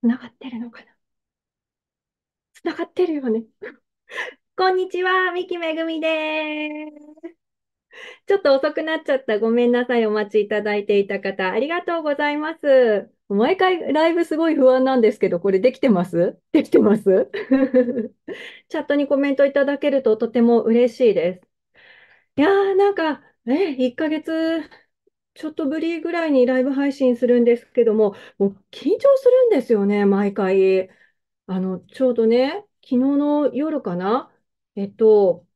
つながってるのかなつながってるよね。こんにちは、三木めぐみです。ちょっと遅くなっちゃった。ごめんなさい。お待ちいただいていた方、ありがとうございます。毎回ライブすごい不安なんですけど、これできてますできてます チャットにコメントいただけるととても嬉しいです。いやー、なんか、え、1ヶ月ちょっとぶりぐらいにライブ配信するんですけども、もう緊張するんですよね、毎回。あの、ちょうどね、昨日の夜かな、えっと、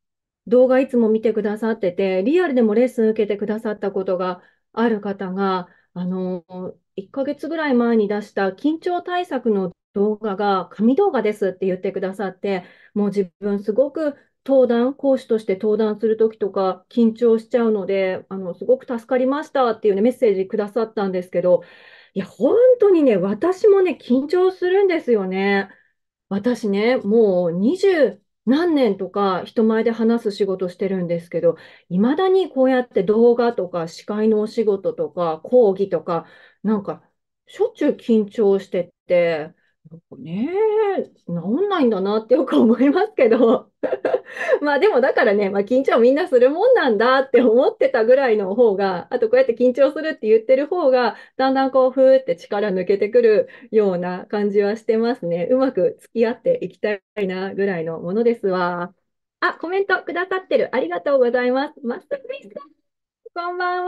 動画いつも見てくださってて、リアルでもレッスン受けてくださったことがある方が、あの、1ヶ月ぐらい前に出した緊張対策の動画が神動画ですって言ってくださって、もう自分すごく登壇、講師として登壇するときとか、緊張しちゃうので、あの、すごく助かりましたっていうね、メッセージくださったんですけど、いや、本当にね、私もね、緊張するんですよね。私ね、もう二十何年とか人前で話す仕事してるんですけど、いまだにこうやって動画とか司会のお仕事とか講義とか、なんかしょっちゅう緊張してて、ね治んないんだなってよく思いますけど まあでもだからね、まあ、緊張みんなするもんなんだって思ってたぐらいの方があとこうやって緊張するって言ってる方がだんだんこうふーって力抜けてくるような感じはしてますねうまく付き合っていきたいなぐらいのものですわあコメントくださってるありがとうございますマスターピースこんばん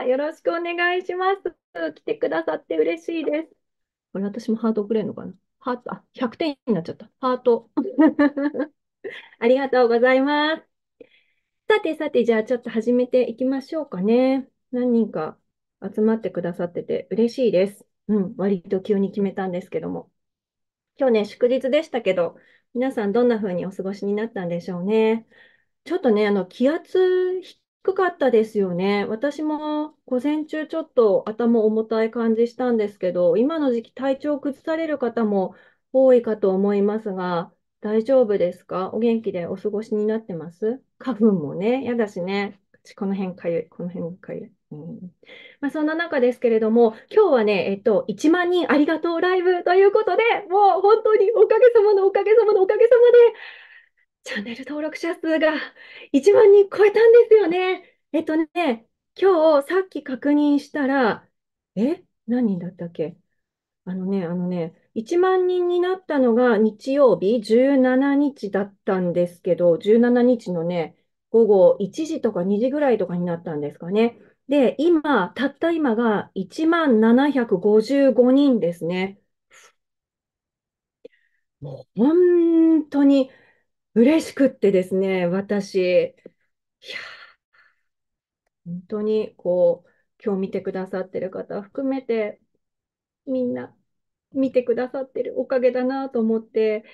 はよろしくお願いします来てくださって嬉しいですあれ、私もハートくれんのかなハート、あ、100点になっちゃった。ハート。ありがとうございます。さてさて、じゃあちょっと始めていきましょうかね。何人か集まってくださってて嬉しいです。うん、割と急に決めたんですけども。今日ね、祝日でしたけど、皆さんどんな風にお過ごしになったんでしょうね。ちょっとね、あの、気圧くかったですよね。私も午前中ちょっと頭重たい感じしたんですけど、今の時期体調を崩される方も多いかと思いますが、大丈夫ですかお元気でお過ごしになってます花粉もね、やだしね。この辺かゆい、この辺かゆい。うんまあ、そんな中ですけれども、今日はね、えっと、1万人ありがとうライブということで、もう本当におかげさまのおかげさまのおかげさまで、チャンネル登録者数が1万人超えたんですよね。えっとね、今日さっき確認したら、え、何人だったっけあのね、あのね、1万人になったのが日曜日17日だったんですけど、17日のね、午後1時とか2時ぐらいとかになったんですかね。で、今、たった今が1万755人ですね。もう本当に嬉しくってですね、私、いや、本当にこう、今日見てくださってる方含めて、みんな見てくださってるおかげだなと思って、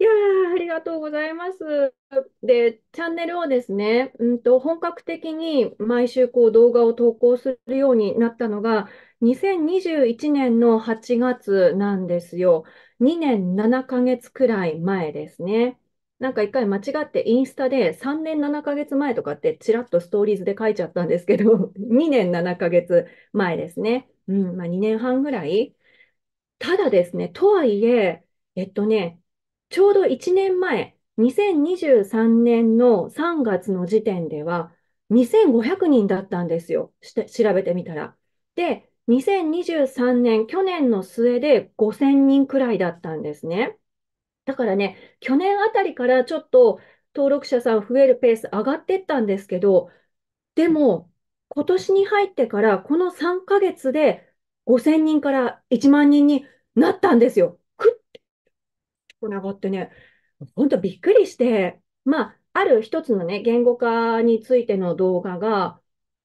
いやー、ありがとうございます。で、チャンネルをですね、うんと、本格的に毎週こう動画を投稿するようになったのが、2021年の8月なんですよ。2年7ヶ月くらい前ですね。なんか一回間違ってインスタで3年7ヶ月前とかってちらっとストーリーズで書いちゃったんですけど、2 年7ヶ月前ですね。うん、まあ2年半ぐらい。ただですね、とはいえ、えっとね、ちょうど1年前、2023年の3月の時点では2500人だったんですよ。調べてみたら。で、2023年、去年の末で5000人くらいだったんですね。だからね、去年あたりからちょっと登録者さん増えるペース上がってったんですけど、でも、今年に入ってから、この3ヶ月で5000人から1万人になったんですよ。くって、上がってね、本当びっくりして、まあ、ある一つのね、言語化についての動画が、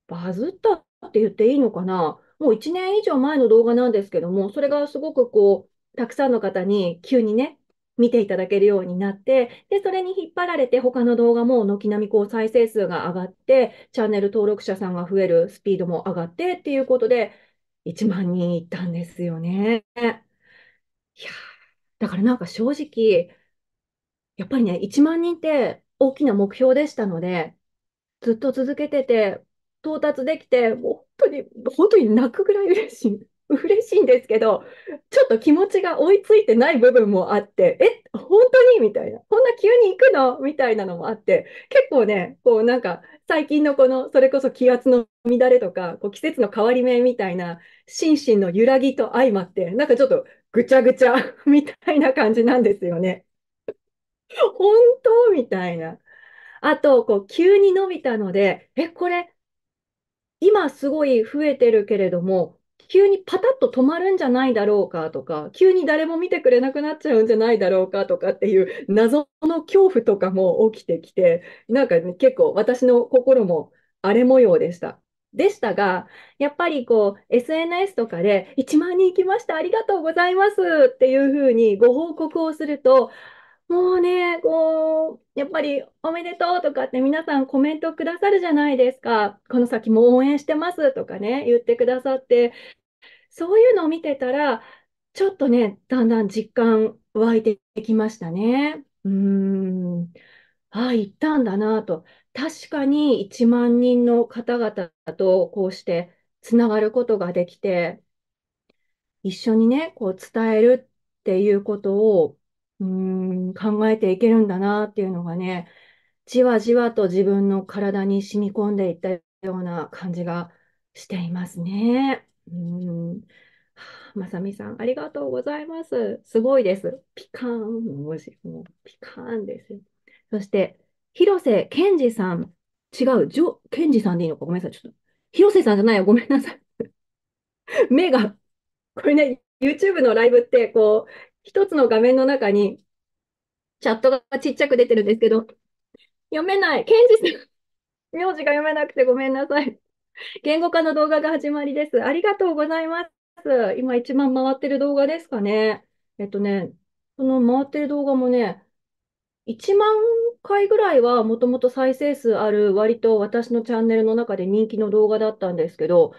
バズったって言っていいのかなもう1年以上前の動画なんですけども、それがすごくこう、たくさんの方に急にね、見ていただけるようになって、で、それに引っ張られて他の動画も軒並みこう再生数が上がって、チャンネル登録者さんが増えるスピードも上がってっていうことで、1万人いったんですよね。いやだからなんか正直、やっぱりね、1万人って大きな目標でしたので、ずっと続けてて、到達できて、もう本当に、本当に泣くぐらい嬉しい。嬉しいんですけど、ちょっと気持ちが追いついてない部分もあって、え、本当にみたいな、こんな急に行くのみたいなのもあって、結構ね、こうなんか最近のこの、それこそ気圧の乱れとか、こう季節の変わり目みたいな、心身の揺らぎと相まって、なんかちょっとぐちゃぐちゃ みたいな感じなんですよね。本当みたいな。あと、こう急に伸びたので、え、これ、今すごい増えてるけれども、急にパタッと止まるんじゃないだろうかとか、急に誰も見てくれなくなっちゃうんじゃないだろうかとかっていう謎の恐怖とかも起きてきて、なんか、ね、結構私の心も荒れ模様でした。でしたが、やっぱりこう SNS とかで1万人行きました、ありがとうございますっていうふうにご報告をすると、もうね、こう、やっぱりおめでとうとかって皆さんコメントくださるじゃないですか。この先も応援してますとかね、言ってくださって、そういうのを見てたら、ちょっとね、だんだん実感湧いてきましたね。うーん。ああ、行ったんだなと。確かに1万人の方々とこうしてつながることができて、一緒にね、こう伝えるっていうことを、うーん、考えていけるんだなっていうのがね、じわじわと自分の体に染み込んでいったような感じがしていますね。うん。まさみさん、ありがとうございます。すごいです。ピカーンもうピカーンですそして、広瀬健二さん。違う、ジョ、健二さんでいいのかごめんなさい。ちょっと。広瀬さんじゃないよ。ごめんなさい。目が、これね、YouTube のライブって、こう、一つの画面の中に、チャットがちっちゃく出てるんですけど、読めない。賢治さん、名字が読めなくてごめんなさい。言語化の動画が始まりです。ありがとうございます。今一番回ってる動画ですかね。えっとね、その回ってる動画もね、1万回ぐらいはもともと再生数ある割と私のチャンネルの中で人気の動画だったんですけど、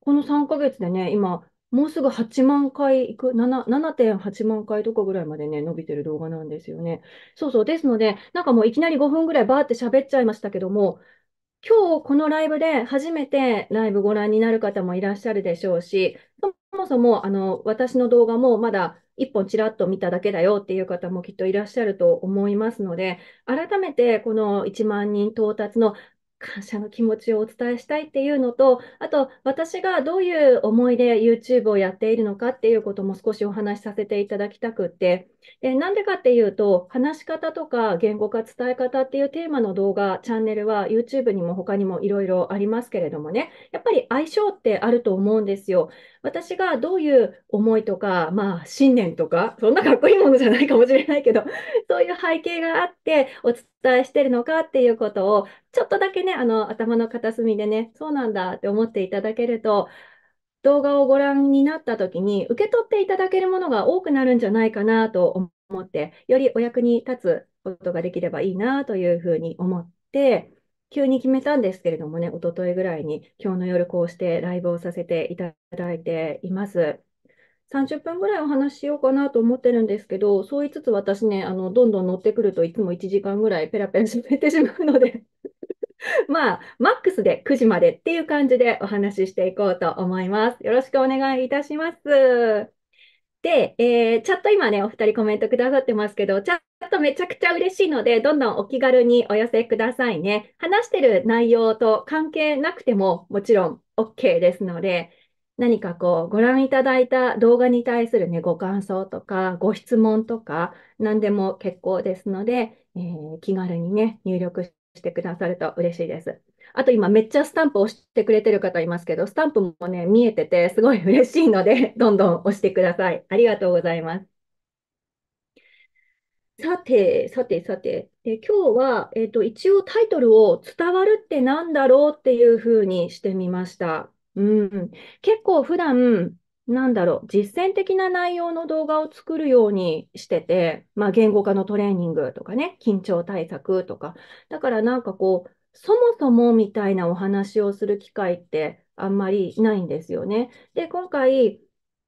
この3ヶ月でね、今、もうすぐ8万回いく、7.8万回とかぐらいまでね、伸びてる動画なんですよね。そうそう。ですので、なんかもういきなり5分ぐらいバーって喋っちゃいましたけども、今日このライブで初めてライブご覧になる方もいらっしゃるでしょうし、そもそもあの私の動画もまだ一本ちらっと見ただけだよっていう方もきっといらっしゃると思いますので、改めてこの1万人到達の感謝の気持ちをお伝えしたいっていうのと、あと私がどういう思いで YouTube をやっているのかっていうことも少しお話しさせていただきたくって、で、なんでかっていうと、話し方とか言語化伝え方っていうテーマの動画、チャンネルは YouTube にも他にもいろいろありますけれどもね、やっぱり相性ってあると思うんですよ。私がどういう思いとか、まあ信念とか、そんなかっこいいものじゃないかもしれないけど、そういう背景があってお伝えしてるのかっていうことを、ちょっとだけね、あの頭の片隅でね、そうなんだって思っていただけると、動画をご覧になった時に受け取っていただけるものが多くなるんじゃないかなと思ってよりお役に立つことができればいいなというふうに思って急に決めたんですけれどもねおとといぐらいに今日の夜こうしてライブをさせていただいています。30分ぐらいお話ししようかなと思ってるんですけど、そう言いつつ私ね、あのどんどん乗ってくるといつも1時間ぐらいペラペラ喋ってしまうので まあ、マックスで9時までっていう感じでお話ししていこうと思います。よろしくお願いいたします。で、えー、チャット今ね、お二人コメントくださってますけど、チャットめちゃくちゃ嬉しいので、どんどんお気軽にお寄せくださいね。話してる内容と関係なくても、もちろん OK ですので、何かこう、ご覧いただいた動画に対するね、ご感想とか、ご質問とか、何でも結構ですので、えー、気軽にね、入力ししてくださると嬉しいです。あと今めっちゃスタンプ押してくれてる方いますけど、スタンプもね、見えててすごい嬉しいので、どんどん押してください。ありがとうございます。さて、さて、さて。で今日は、えっ、ー、と、一応タイトルを伝わるってなんだろうっていうふうにしてみました。うん、結構普段なんだろう、実践的な内容の動画を作るようにしてて、まあ、言語化のトレーニングとかね、緊張対策とか、だからなんかこう、そもそもみたいなお話をする機会ってあんまりないんですよね。で、今回、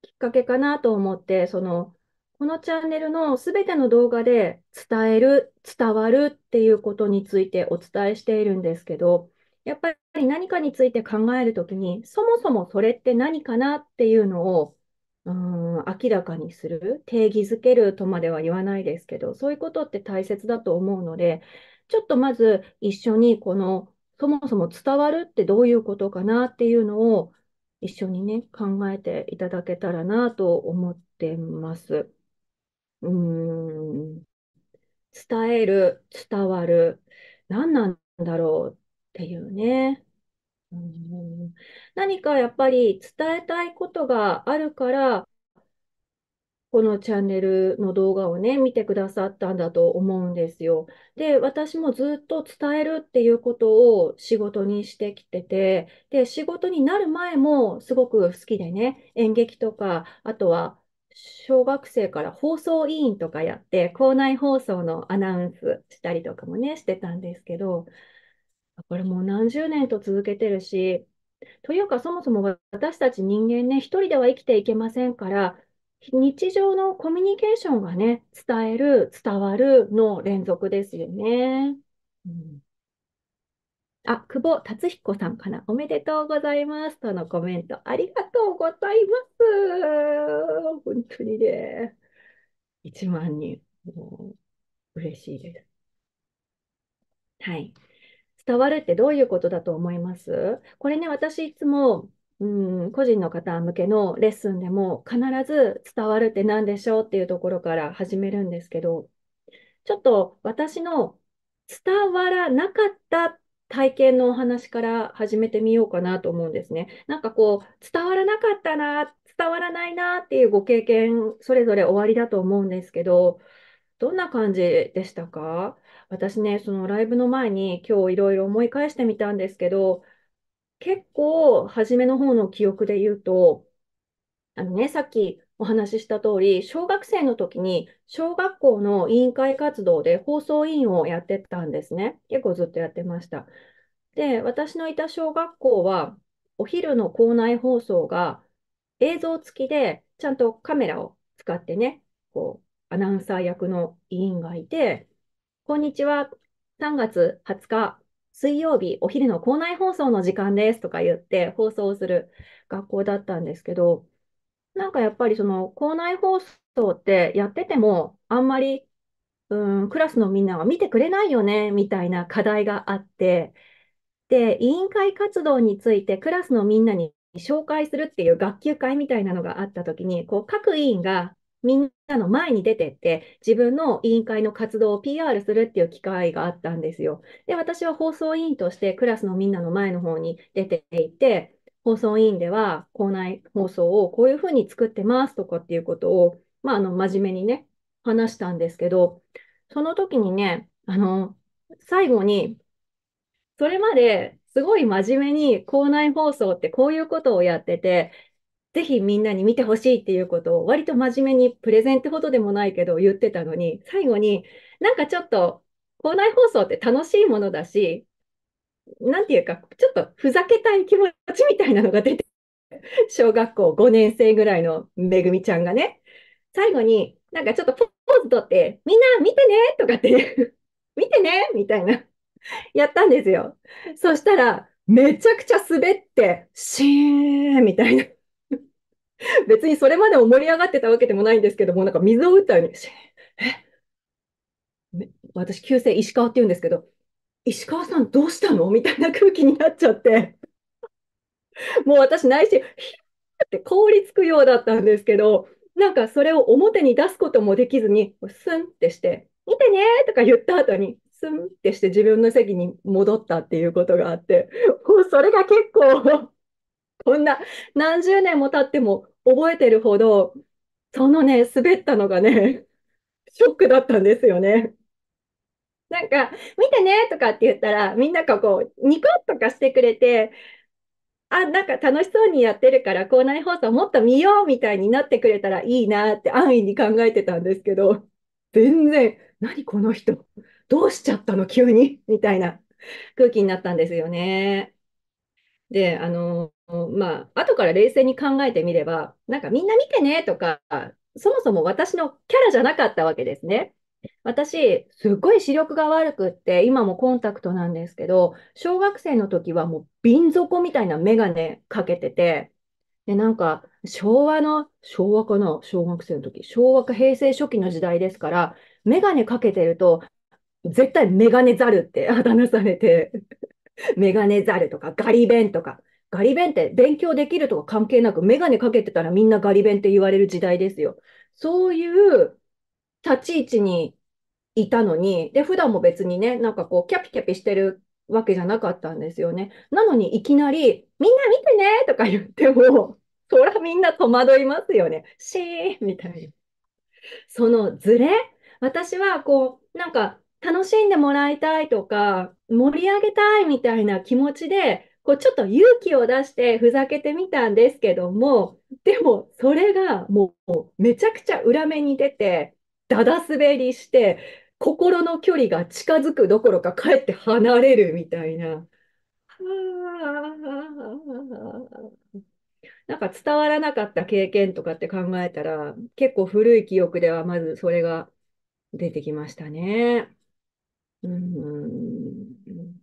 きっかけかなと思って、その、このチャンネルのすべての動画で伝える、伝わるっていうことについてお伝えしているんですけど、やっぱりり何かについて考えるときに、そもそもそれって何かなっていうのを、うん、明らかにする、定義づけるとまでは言わないですけど、そういうことって大切だと思うので、ちょっとまず一緒にこの、そもそも伝わるってどういうことかなっていうのを、一緒にね、考えていただけたらなと思ってます。うん、伝える、伝わる、何なんだろうっていうね。うん、何かやっぱり伝えたいことがあるから、このチャンネルの動画をね、見てくださったんだと思うんですよ。で、私もずっと伝えるっていうことを仕事にしてきてて、で、仕事になる前もすごく好きでね、演劇とか、あとは小学生から放送委員とかやって、校内放送のアナウンスしたりとかもね、してたんですけど、これもう何十年と続けてるし、というかそもそも私たち人間ね、一人では生きていけませんから、日常のコミュニケーションがね、伝える、伝わるの連続ですよね。うん、あ、久保達彦さんかな。おめでとうございます。とのコメント。ありがとうございます。本当にね、1万人。嬉しいです。はい。伝わるってどういうことだと思いますこれね、私いつも、うん、個人の方向けのレッスンでも必ず伝わるって何でしょうっていうところから始めるんですけど、ちょっと私の伝わらなかった体験のお話から始めてみようかなと思うんですね。なんかこう、伝わらなかったな、伝わらないなっていうご経験、それぞれ終わりだと思うんですけど、どんな感じでしたか私ね、そのライブの前に今日いろいろ思い返してみたんですけど、結構初めの方の記憶で言うと、あのね、さっきお話しした通り、小学生の時に小学校の委員会活動で放送委員をやってたんですね。結構ずっとやってました。で、私のいた小学校は、お昼の校内放送が映像付きで、ちゃんとカメラを使ってね、こう、アナウンサー役の委員がいて、こんにちは。3月20日、水曜日、お昼の校内放送の時間ですとか言って放送する学校だったんですけど、なんかやっぱりその校内放送ってやってても、あんまりうんクラスのみんなは見てくれないよねみたいな課題があって、で、委員会活動についてクラスのみんなに紹介するっていう学級会みたいなのがあった時に、こう各委員がみんなの前に出てって、自分の委員会の活動を PR するっていう機会があったんですよ。で、私は放送委員としてクラスのみんなの前の方に出ていて、放送委員では校内放送をこういうふうに作ってますとかっていうことを、まあ、あの、真面目にね、話したんですけど、その時にね、あの、最後に、それまですごい真面目に校内放送ってこういうことをやってて、ぜひみんなに見てほしいっていうことを割と真面目にプレゼントほどでもないけど言ってたのに最後になんかちょっと校内放送って楽しいものだしなんていうかちょっとふざけたい気持ちみたいなのが出て小学校5年生ぐらいのめぐみちゃんがね最後になんかちょっとポーズとってみんな見てねとかって見てねみたいなやったんですよそしたらめちゃくちゃ滑ってシーンみたいな 別にそれまでも盛り上がってたわけでもないんですけども、なんか水を打ったように、え私、旧姓石川って言うんですけど、石川さんどうしたのみたいな空気になっちゃって、もう私内心、ひって凍りつくようだったんですけど、なんかそれを表に出すこともできずに、スンってして、見てねとか言った後に、スンってして自分の席に戻ったっていうことがあって、もうそれが結構こんな何十年も経っても覚えてるほど、そのね、滑ったのがね、ショックだったんですよね。なんか、見てねとかって言ったら、みんながこう、ニコッとかしてくれて、あ、なんか楽しそうにやってるから、校内放送もっと見ようみたいになってくれたらいいなって安易に考えてたんですけど、全然、何この人、どうしちゃったの急にみたいな空気になったんですよね。で、あの、まあ、後から冷静に考えてみれば、なんかみんな見てねとか、そもそも私のキャラじゃなかったわけですね。私、すっごい視力が悪くって、今もコンタクトなんですけど、小学生の時はもう瓶底みたいな眼鏡かけてて、で、なんか、昭和の、昭和かな小学生の時。昭和か平成初期の時代ですから、眼鏡かけてると、絶対メガネるってあだ名されてメガネザルとかガリ弁とか。ガリ弁って勉強できるとか関係なく、メガネかけてたらみんなガリ弁って言われる時代ですよ。そういう立ち位置にいたのに、で、普段も別にね、なんかこう、キャピキャピしてるわけじゃなかったんですよね。なのにいきなり、みんな見てねとか言っても、そらみんな戸惑いますよね。シーみたいな。そのズレ私はこう、なんか楽しんでもらいたいとか、盛り上げたいみたいな気持ちで、こうちょっと勇気を出してふざけてみたんですけども、でもそれがもうめちゃくちゃ裏目に出て、だだ滑りして、心の距離が近づくどころかかえって離れるみたいな。なんか伝わらなかった経験とかって考えたら、結構古い記憶ではまずそれが出てきましたね。うん、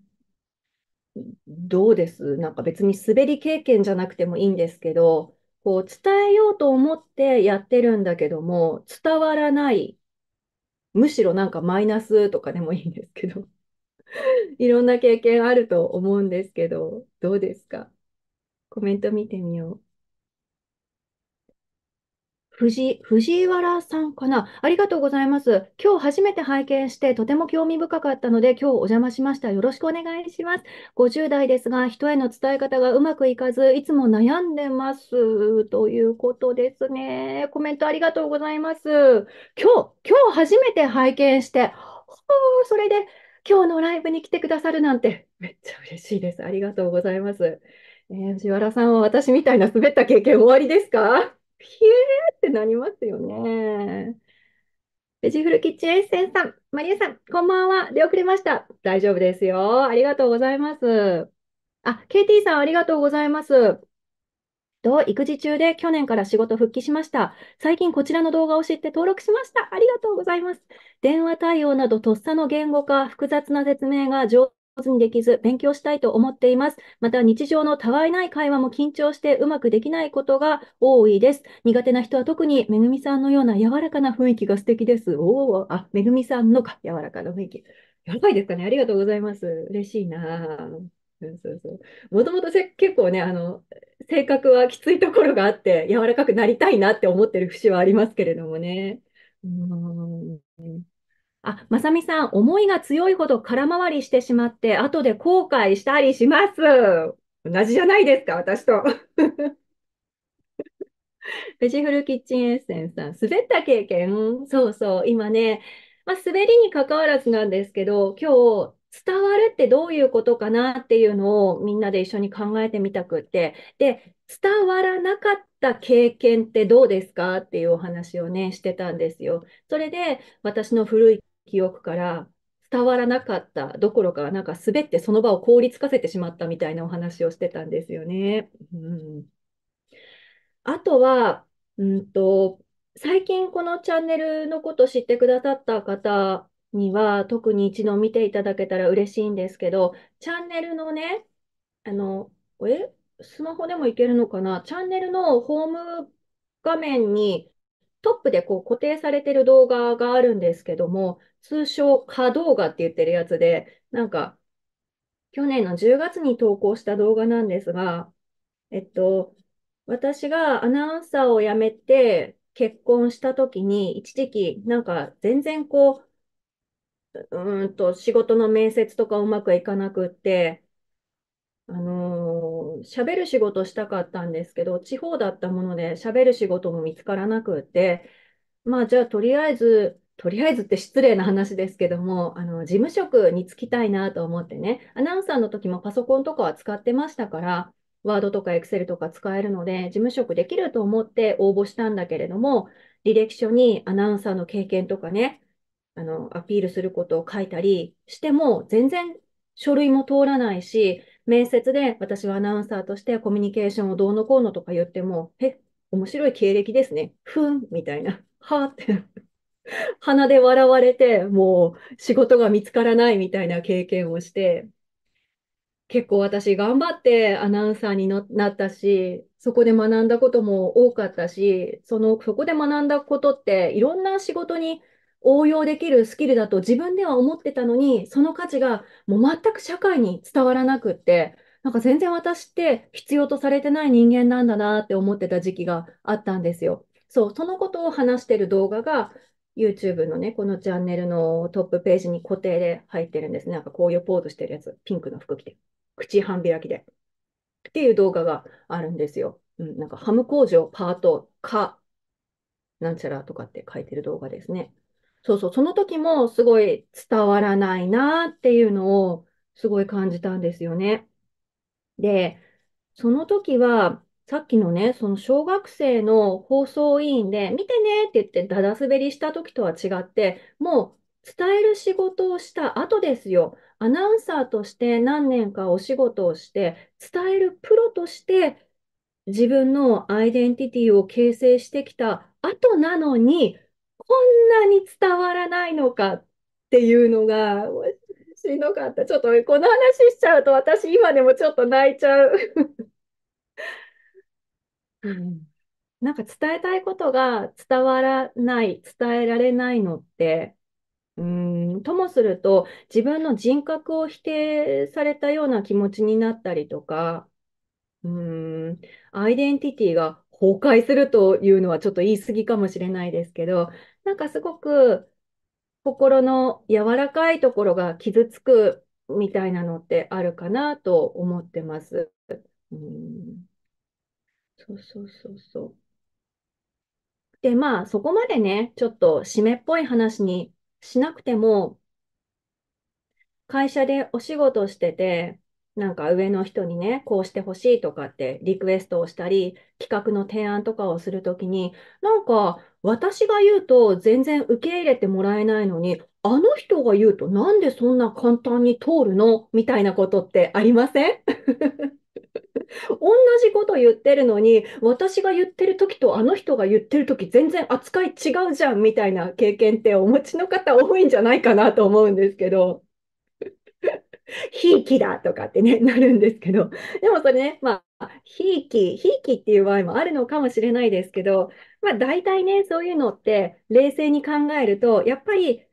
どうですなんか別に滑り経験じゃなくてもいいんですけど、こう伝えようと思ってやってるんだけども、伝わらない。むしろなんかマイナスとかでもいいんですけど。いろんな経験あると思うんですけど、どうですかコメント見てみよう。藤藤原さんかなありがとうございます。今日初めて拝見して、とても興味深かったので、今日お邪魔しました。よろしくお願いします。50代ですが、人への伝え方がうまくいかず、いつも悩んでます。ということですね。コメントありがとうございます。今日、今日初めて拝見して、それで今日のライブに来てくださるなんて、めっちゃ嬉しいです。ありがとうございます。えー、藤原さんは私みたいな滑った経験おありですかピューってなりますよね。ベジフルキッチンエッセンさん、マリエさん、こんばんは。出遅れました。大丈夫ですよ。ありがとうございます。あ、KT さん、ありがとうございます。と、育児中で去年から仕事復帰しました。最近こちらの動画を知って登録しました。ありがとうございます。電話対応などとっさの言語化、複雑な説明が上上手にできず、勉強したいと思っています。また、日常のたわいない会話も緊張してうまくできないことが多いです。苦手な人は特に、めぐみさんのような柔らかな雰囲気が素敵です。おお、あ、めぐみさんのか、柔らかな雰囲気。やばいですかね。ありがとうございます。嬉しいな。そうそう。もともと結構ね、あの、性格はきついところがあって、柔らかくなりたいなって思ってる節はありますけれどもね。うんあ、まさみさん、思いが強いほど空回りしてしまって、後で後悔したりします。同じじゃないですか、私と。ベジフルキッチンエッセンスさん、滑った経験そうそう、今ね、まあ、滑りに関わらずなんですけど、今日、伝わるってどういうことかなっていうのをみんなで一緒に考えてみたくって、で、伝わらなかった経験ってどうですかっていうお話をね、してたんですよ。それで、私の古い記憶から伝わらなかったどころか、なんか滑ってその場を凍りつかせてしまったみたいなお話をしてたんですよね。うん、あとは、うんと、最近このチャンネルのこと知ってくださった方には、特に一度見ていただけたら嬉しいんですけど、チャンネルのね、あの、えスマホでもいけるのかなチャンネルのホーム画面にトップでこう固定されてる動画があるんですけども、通称、波動画って言ってるやつで、なんか、去年の10月に投稿した動画なんですが、えっと、私がアナウンサーを辞めて結婚した時に、一時期、なんか全然こう、うんと仕事の面接とかうまくいかなくって、あのー、喋る仕事したかったんですけど、地方だったもので喋る仕事も見つからなくて、まあじゃあとりあえず、とりあえずって失礼な話ですけども、あの、事務職に就きたいなと思ってね、アナウンサーの時もパソコンとかは使ってましたから、ワードとかエクセルとか使えるので、事務職できると思って応募したんだけれども、履歴書にアナウンサーの経験とかね、あの、アピールすることを書いたりしても、全然書類も通らないし、面接で私はアナウンサーとしてコミュニケーションをどうのこうのとか言っても、え、面白い経歴ですね。ふん、みたいな。はーって。鼻で笑われて、もう仕事が見つからないみたいな経験をして、結構私頑張ってアナウンサーになったし、そこで学んだことも多かったし、その、そこで学んだことっていろんな仕事に応用できるスキルだと自分では思ってたのに、その価値がもう全く社会に伝わらなくって、なんか全然私って必要とされてない人間なんだなって思ってた時期があったんですよ。そう、そのことを話してる動画が、YouTube のね、このチャンネルのトップページに固定で入ってるんですね。なんかこういうポーズしてるやつ、ピンクの服着て、口半開きで。っていう動画があるんですよ。うん、なんかハム工場パートか、なんちゃらとかって書いてる動画ですね。そうそう、その時もすごい伝わらないなっていうのをすごい感じたんですよね。で、その時は、さっきのね、その小学生の放送委員で、見てねって言ってだだ滑りした時とは違って、もう伝える仕事をした後ですよ。アナウンサーとして何年かお仕事をして、伝えるプロとして自分のアイデンティティを形成してきた後なのに、こんなに伝わらないのかっていうのが、しんどかった。ちょっとこの話しちゃうと、私今でもちょっと泣いちゃう。うん、なんか伝えたいことが伝わらない、伝えられないのって、うんともすると自分の人格を否定されたような気持ちになったりとか、うんアイデンティティが崩壊するというのはちょっと言い過ぎかもしれないですけど、なんかすごく心の柔らかいところが傷つくみたいなのってあるかなと思ってます。うん、そうそうそうそう。で、まあ、そこまでね、ちょっと締めっぽい話にしなくても、会社でお仕事してて、なんか上の人にね、こうしてほしいとかってリクエストをしたり、企画の提案とかをするときに、なんか私が言うと全然受け入れてもらえないのに、あの人が言うとなんでそんな簡単に通るのみたいなことってありません 同じこと言ってるのに、私が言ってる時とあの人が言ってる時全然扱い違うじゃんみたいな経験ってお持ちの方多いんじゃないかなと思うんですけど。ひいきだとかってね、なるんですけど、でもそれね、まあ、ひいき、ひいきっていう場合もあるのかもしれないですけど、まあ大体ね、そういうのって冷静に考えると、やっぱり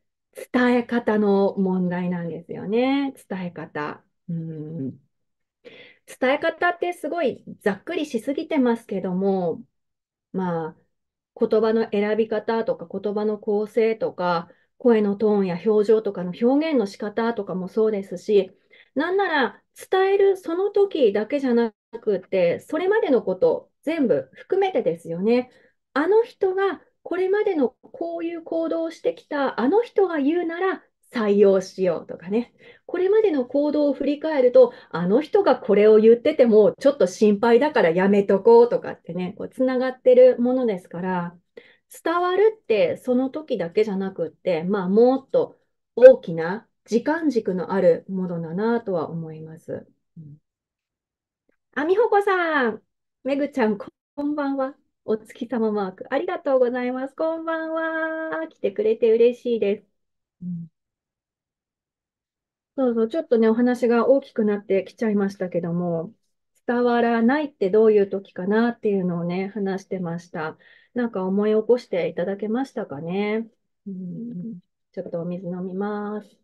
伝え方の問題なんですよね。伝え方。うん伝え方ってすごいざっくりしすぎてますけども、まあ、言葉の選び方とか言葉の構成とか、声のトーンや表情とかの表現の仕方とかもそうですし、なんなら伝えるその時だけじゃなくて、それまでのこと全部含めてですよね。あの人がこれまでのこういう行動をしてきたあの人が言うなら採用しようとかね。これまでの行動を振り返ると、あの人がこれを言っててもちょっと心配だからやめとこうとかってね、こうつながってるものですから、伝わるってその時だけじゃなくって、まあ、もっと大きな時間軸のあるものだなとは思います。うん、あ、みほこさん、めぐちゃん、こんばんは。お月様マーク、ありがとうございます。こんばんは。来てくれて嬉しいです。うんそうそう、ちょっとね、お話が大きくなってきちゃいましたけども、伝わらないってどういう時かなっていうのをね、話してました。なんか思い起こしていただけましたかね。うん、ちょっとお水飲みます。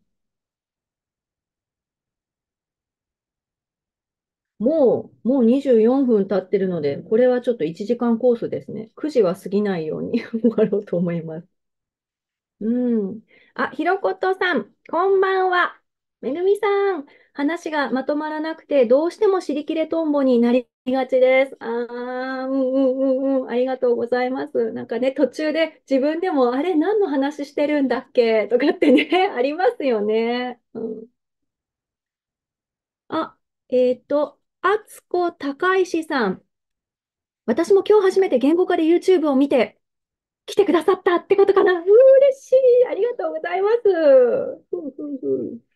もう、もう24分経ってるので、これはちょっと1時間コースですね。9時は過ぎないように 終わろうと思います。うん。あ、ひろことさん、こんばんは。めぐみさん、話がまとまらなくて、どうしても尻切れトンボになりありがちです。あー、うんうんうんうん、ありがとうございます。なんかね、途中で自分でも、あれ、何の話してるんだっけとかってね、ありますよね。うん、あ、えっ、ー、と、あつこたかさん。私も今日初めて言語化で YouTube を見て、来てくださったってことかな。う嬉しい。ありがとうございます。ふんふんふん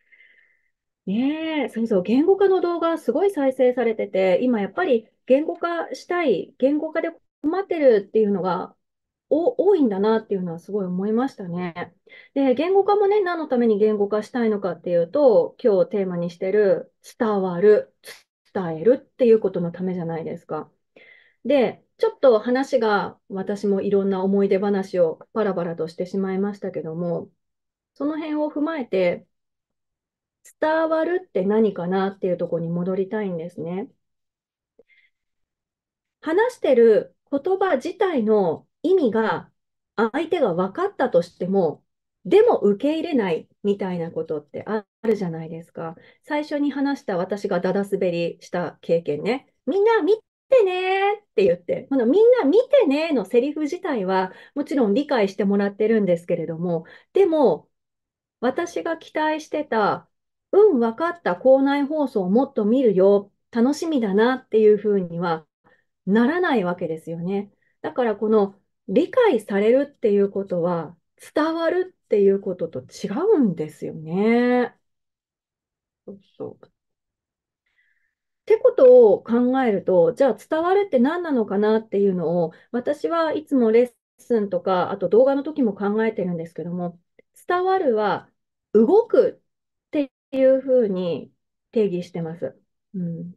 ねえ、そうそう、言語化の動画すごい再生されてて、今やっぱり言語化したい、言語化で困ってるっていうのがお多いんだなっていうのはすごい思いましたね。で、言語化もね、何のために言語化したいのかっていうと、今日テーマにしてる伝わる、伝えるっていうことのためじゃないですか。で、ちょっと話が私もいろんな思い出話をパラパラとしてしまいましたけども、その辺を踏まえて、伝わるって何かなっていうとこに戻りたいんですね。話してる言葉自体の意味が相手が分かったとしても、でも受け入れないみたいなことってあるじゃないですか。最初に話した私がだだ滑りした経験ね。みんな見てねって言って、このみんな見てねのセリフ自体はもちろん理解してもらってるんですけれども、でも私が期待してたうん、分かった、校内放送をもっと見るよ、楽しみだなっていうふうにはならないわけですよね。だからこの理解されるっていうことは伝わるっていうことと違うんですよね。そうそう。ってことを考えると、じゃあ伝わるって何なのかなっていうのを、私はいつもレッスンとか、あと動画の時も考えてるんですけども、伝わるは動くいうふうに定義してます。うん、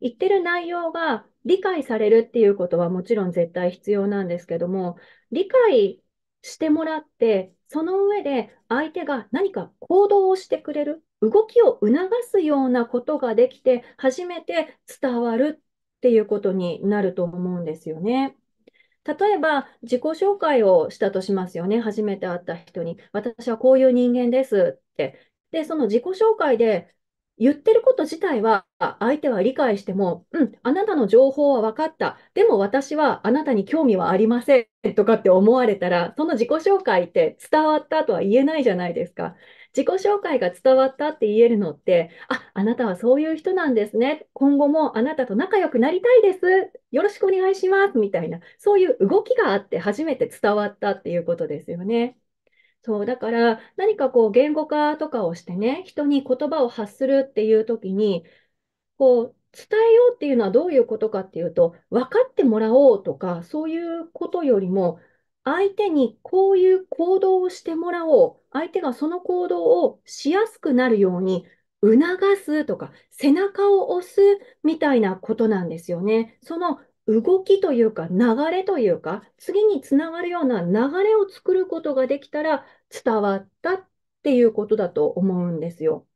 言ってる内容が理解されるっていうことはもちろん絶対必要なんですけども、理解してもらって、その上で相手が何か行動をしてくれる、動きを促すようなことができて、初めて伝わるっていうことになると思うんですよね。例えば自己紹介をしたとしますよね。初めて会った人に、私はこういう人間ですってで、その自己紹介で言ってること自体は相手は理解しても、うん、あなたの情報は分かった。でも私はあなたに興味はありません とかって思われたら、その自己紹介って伝わったとは言えないじゃないですか。自己紹介が伝わったって言えるのって、あ、あなたはそういう人なんですね。今後もあなたと仲良くなりたいです。よろしくお願いします。みたいな、そういう動きがあって初めて伝わったっていうことですよね。そう、だから何かこう言語化とかをしてね、人に言葉を発するっていう時に、こう、伝えようっていうのはどういうことかっていうと、分かってもらおうとか、そういうことよりも、相手にこういう行動をしてもらおう、相手がその行動をしやすくなるように促すとか、背中を押すみたいなことなんですよね。その動きというか流れというか次につながるような流れを作ることができたら伝わったっていうことだと思うんですよ。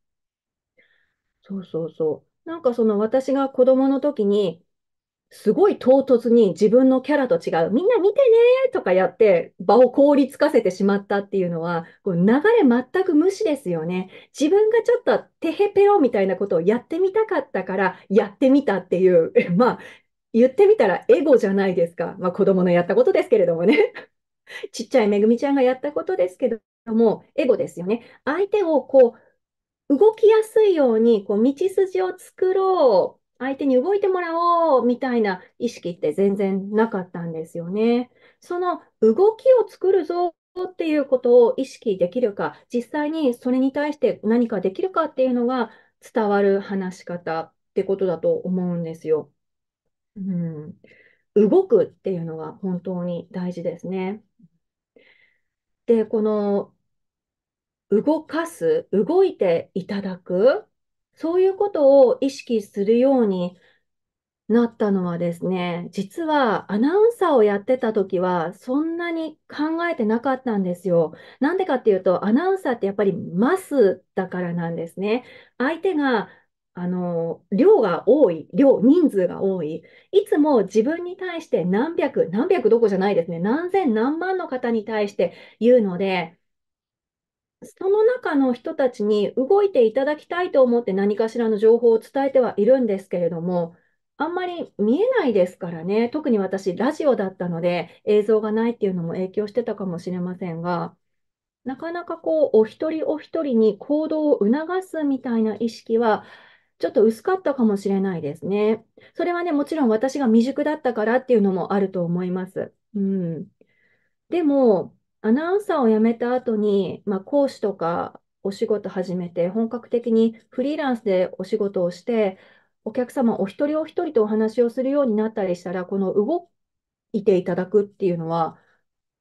そうそうそう。なんかその私が子供の時にすごい唐突に自分のキャラと違う、みんな見てねとかやって場を凍りつかせてしまったっていうのは、こう流れ全く無視ですよね。自分がちょっとテヘペロみたいなことをやってみたかったからやってみたっていう、まあ言ってみたらエゴじゃないですか。まあ子供のやったことですけれどもね。ちっちゃいめぐみちゃんがやったことですけども、エゴですよね。相手をこう、動きやすいように、こう、道筋を作ろう。相手に動いてもらおうみたいな意識って全然なかったんですよね。その動きを作るぞっていうことを意識できるか、実際にそれに対して何かできるかっていうのが伝わる話し方ってことだと思うんですよ。うん、動くっていうのが本当に大事ですね。で、この動かす、動いていただく、そういうことを意識するようになったのはですね、実はアナウンサーをやってた時はそんなに考えてなかったんですよ。なんでかっていうと、アナウンサーってやっぱりマスだからなんですね。相手があの、量が多い、量、人数が多い、いつも自分に対して何百、何百どこじゃないですね、何千、何万の方に対して言うので、その中の人たちに動いていただきたいと思って何かしらの情報を伝えてはいるんですけれども、あんまり見えないですからね、特に私、ラジオだったので、映像がないっていうのも影響してたかもしれませんが、なかなかこう、お一人お一人に行動を促すみたいな意識は、ちょっと薄かったかもしれないですね。それはね、もちろん私が未熟だったからっていうのもあると思います。うん。でも、アナウンサーを辞めた後に、まあ、講師とかお仕事始めて、本格的にフリーランスでお仕事をして、お客様お一人お一人とお話をするようになったりしたら、この動いていただくっていうのは、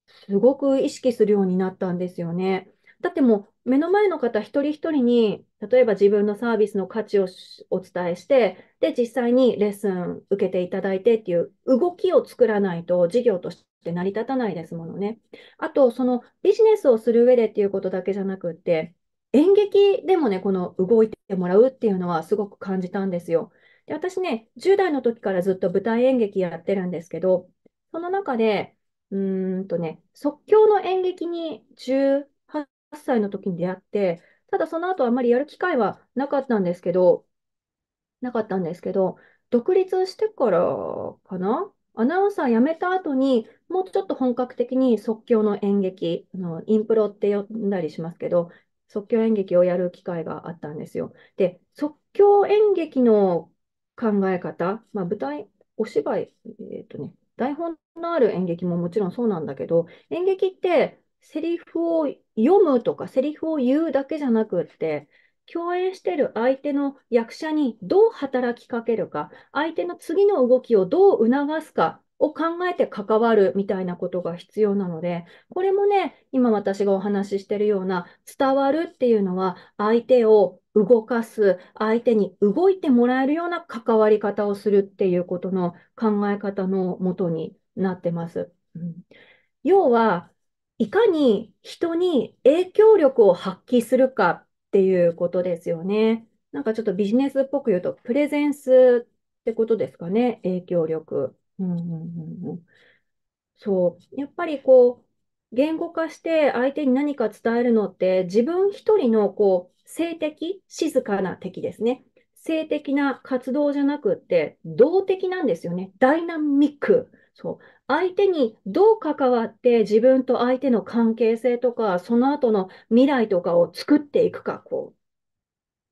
すごく意識するようになったんですよね。だっても目の前の方一人一人に、例えば自分のサービスの価値をお伝えして、で、実際にレッスン受けていただいてっていう動きを作らないと事業として成り立たないですものね。あと、そのビジネスをする上でっていうことだけじゃなくって、演劇でもね、この動いてもらうっていうのはすごく感じたんですよ。で、私ね、10代の時からずっと舞台演劇やってるんですけど、その中で、うんとね、即興の演劇に歳の時に出会って、ただその後あまりやる機会はなかったんですけど、なかったんですけど、独立してからかなアナウンサー辞めた後に、もうちょっと本格的に即興の演劇、あのインプロって呼んだりしますけど、即興演劇をやる機会があったんですよ。で、即興演劇の考え方、まあ、舞台、お芝居、えっ、とね、台本のある演劇ももちろんそうなんだけど、演劇ってセリフを読むとか、セリフを言うだけじゃなくって、共演してる相手の役者にどう働きかけるか、相手の次の動きをどう促すかを考えて関わるみたいなことが必要なので、これもね、今私がお話ししてるような伝わるっていうのは相手を動かす、相手に動いてもらえるような関わり方をするっていうことの考え方のもとになってます。うん、要は、いかに人に影響力を発揮するかっていうことですよね。なんかちょっとビジネスっぽく言うと、プレゼンスってことですかね、影響力。うんうんうん、そう。やっぱりこう、言語化して相手に何か伝えるのって、自分一人のこう、性的、静かな敵ですね。性的な活動じゃなくって、動的なんですよね。ダイナミック。そう。相手にどう関わって自分と相手の関係性とか、その後の未来とかを作っていくか、こ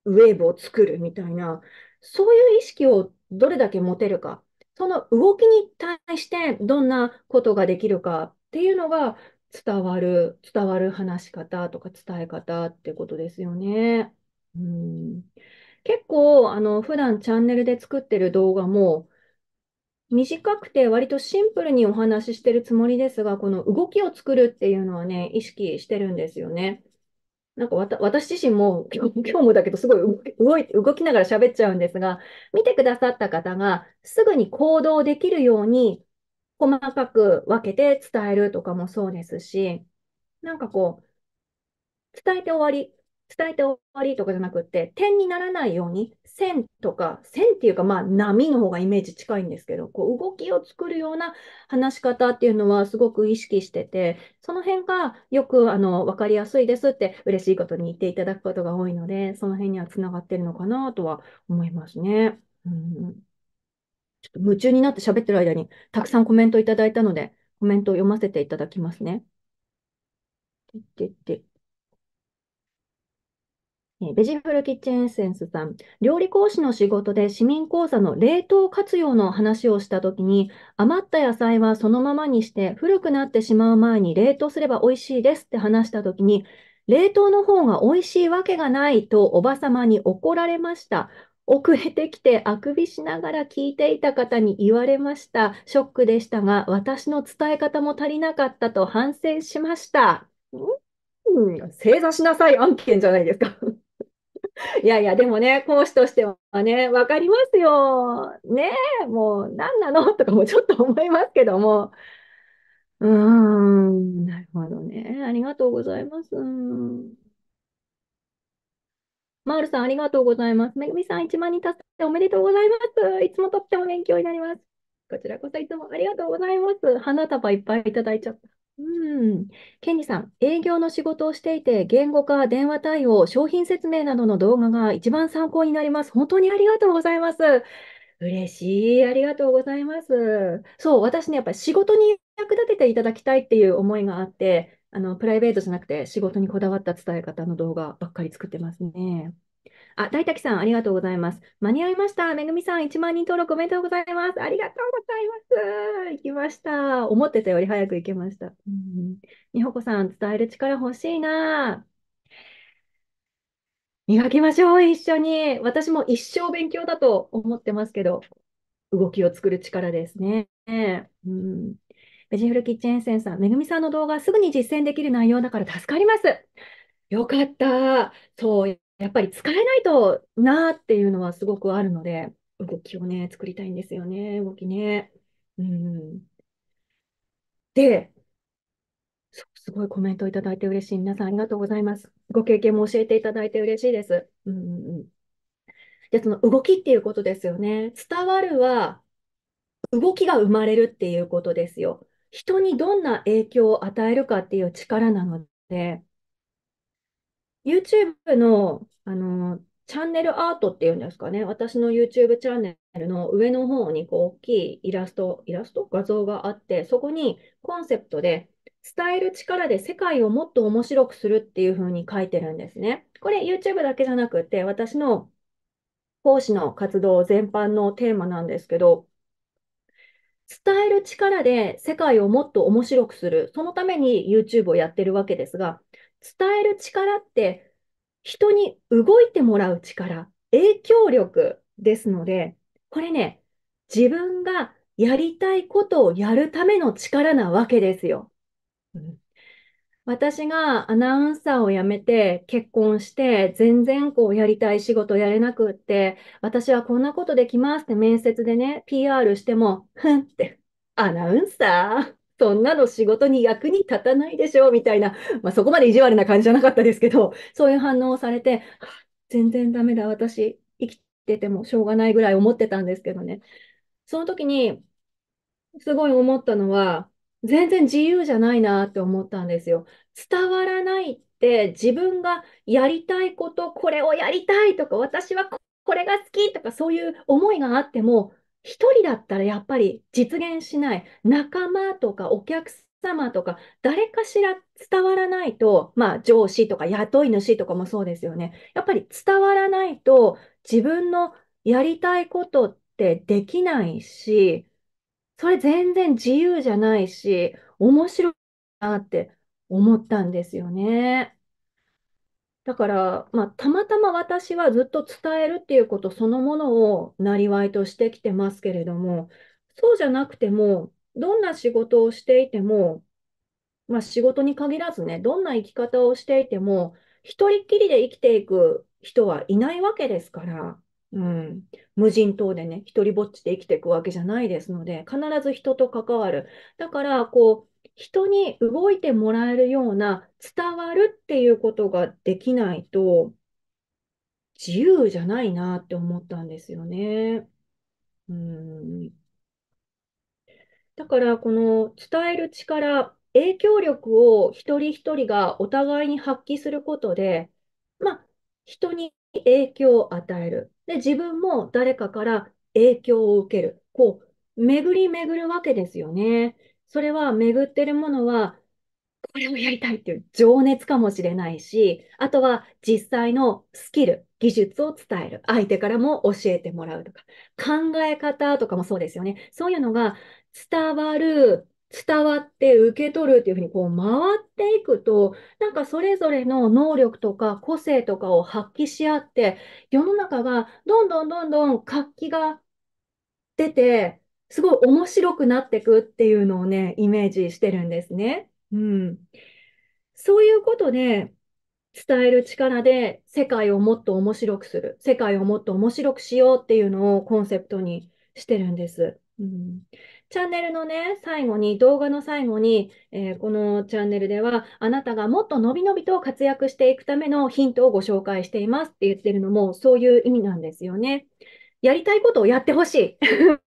う、ウェーブを作るみたいな、そういう意識をどれだけ持てるか、その動きに対してどんなことができるかっていうのが伝わる、伝わる話し方とか伝え方ってことですよね。うん、結構、あの、普段チャンネルで作ってる動画も、短くて割とシンプルにお話ししてるつもりですが、この動きを作るっていうのはね、意識してるんですよね。なんか私自身も 今日もだけどすごい動い動きながら喋っちゃうんですが、見てくださった方がすぐに行動できるように細かく分けて伝えるとかもそうですし、なんかこう、伝えて終わり伝えて終わりとかじゃなくって、点にならないように、線とか、線っていうか、まあ、波の方がイメージ近いんですけど、こう動きを作るような話し方っていうのはすごく意識してて、その辺がよくあの分かりやすいですって嬉しいことに言っていただくことが多いので、その辺にはつながってるのかなとは思いますね。うん、ちょっと夢中になって喋ってる間に、たくさんコメントいただいたので、コメントを読ませていただきますね。でででベジフルキッチンエッセンスさん、料理講師の仕事で市民講座の冷凍活用の話をしたときに、余った野菜はそのままにして古くなってしまう前に冷凍すれば美味しいですって話したときに、冷凍の方が美味しいわけがないとおばさまに怒られました。遅れてきてあくびしながら聞いていた方に言われました。ショックでしたが、私の伝え方も足りなかったと反省しました。うん、正座しなさい案件じゃないですかいやいや、でもね、講師としてはね、分かりますよ。ねえ、もう何なの とかもちょっと思いますけども。うーん、なるほどね。ありがとうございます。マールさん、ありがとうございます。めぐみさん、1万人達成おめでとうございます。いつもとっても勉強になります。こちらこそいつもありがとうございます。花束いっぱいいただいちゃった。うん。ケンジさん、営業の仕事をしていて、言語化、電話対応、商品説明などの動画が一番参考になります。本当にありがとうございます。嬉しい。ありがとうございます。そう、私ね、やっぱり仕事に役立てていただきたいっていう思いがあって、あの、プライベートじゃなくて仕事にこだわった伝え方の動画ばっかり作ってますね。あ、大滝さん、ありがとうございます。間に合いました。めぐみさん、1万人登録おめでとうございます。ありがとうございます。行きました。思ってたより早く行けました。うん、みほこさん、伝える力欲しいな。磨きましょう、一緒に。私も一生勉強だと思ってますけど、動きを作る力ですね。うん、ベジフルキッチンエッセンさん、めぐみさんの動画、すぐに実践できる内容だから助かります。よかった。そう、やっぱり疲れないとなーっていうのはすごくあるので、動きをね、作りたいんですよね、動きね。うん。で、すごいコメントいただいて嬉しい。皆さんありがとうございます。ご経験も教えていただいて嬉しいです。うんうんうん。で、その動きっていうことですよね。伝わるは、動きが生まれるっていうことですよ。人にどんな影響を与えるかっていう力なので、YouTube の、あの、チャンネルアートっていうんですかね、私の YouTube チャンネルの上の方にこう大きいイラスト、イラスト画像があって、そこにコンセプトで、伝える力で世界をもっと面白くするっていうふうに書いてるんですね。これ YouTube だけじゃなくて、私の講師の活動全般のテーマなんですけど、伝える力で世界をもっと面白くする。そのために YouTube をやってるわけですが、伝える力って人に動いてもらう力、影響力ですので、これね、自分がやりたいことをやるための力なわけですよ。私がアナウンサーを辞めて結婚して全然こうやりたい仕事やれなくって私はこんなことできますって面接でね PR してもふんってアナウンサーそんなの仕事に役に立たないでしょ、みたいな、まあ、そこまで意地悪な感じじゃなかったですけど、そういう反応をされて、全然ダメだ、私、生きててもしょうがないぐらい思ってたんですけどね。その時に、すごい思ったのは、全然自由じゃないなって思ったんですよ。伝わらないって自分がやりたいこと、これをやりたいとか、私はこれが好きとか、そういう思いがあっても、一人だったらやっぱり実現しない仲間とかお客様とか誰かしら伝わらないと、まあ、上司とか雇い主とかもそうですよねやっぱり伝わらないと自分のやりたいことってできないしそれ全然自由じゃないし面白いなって思ったんですよね。だから、まあ、たまたま私はずっと伝えるっていうことそのものをなりわいとしてきてますけれども、そうじゃなくても、どんな仕事をしていても、まあ、仕事に限らずね、どんな生き方をしていても、一人っきりで生きていく人はいないわけですから、うん、無人島でね、一人ぼっちで生きていくわけじゃないですので、必ず人と関わる。だから、こう、人に動いてもらえるような伝わるっていうことができないと自由じゃないなって思ったんですよね。うんだからこの伝える力影響力を一人一人がお互いに発揮することで、まあ、人に影響を与えるで自分も誰かから影響を受けるこう巡り巡るわけですよね。それは巡ってるものは、これをやりたいっていう情熱かもしれないし、あとは実際のスキル、技術を伝える。相手からも教えてもらうとか、考え方とかもそうですよね。そういうのが伝わる、伝わって受け取るっていうふうにこう回っていくと、なんかそれぞれの能力とか個性とかを発揮し合って、世の中がどんどんどんどん活気が出て、すごい面白くなってくっていうのをね、イメージしてるんですね。うん。そういうことで、伝える力で世界をもっと面白くする、世界をもっと面白くしようっていうのをコンセプトにしてるんです。うん、チャンネルのね、最後に、動画の最後に、えー、このチャンネルでは、あなたがもっとのびのびと活躍していくためのヒントをご紹介していますって言ってるのも、そういう意味なんですよね。やりたいことをやってほしい。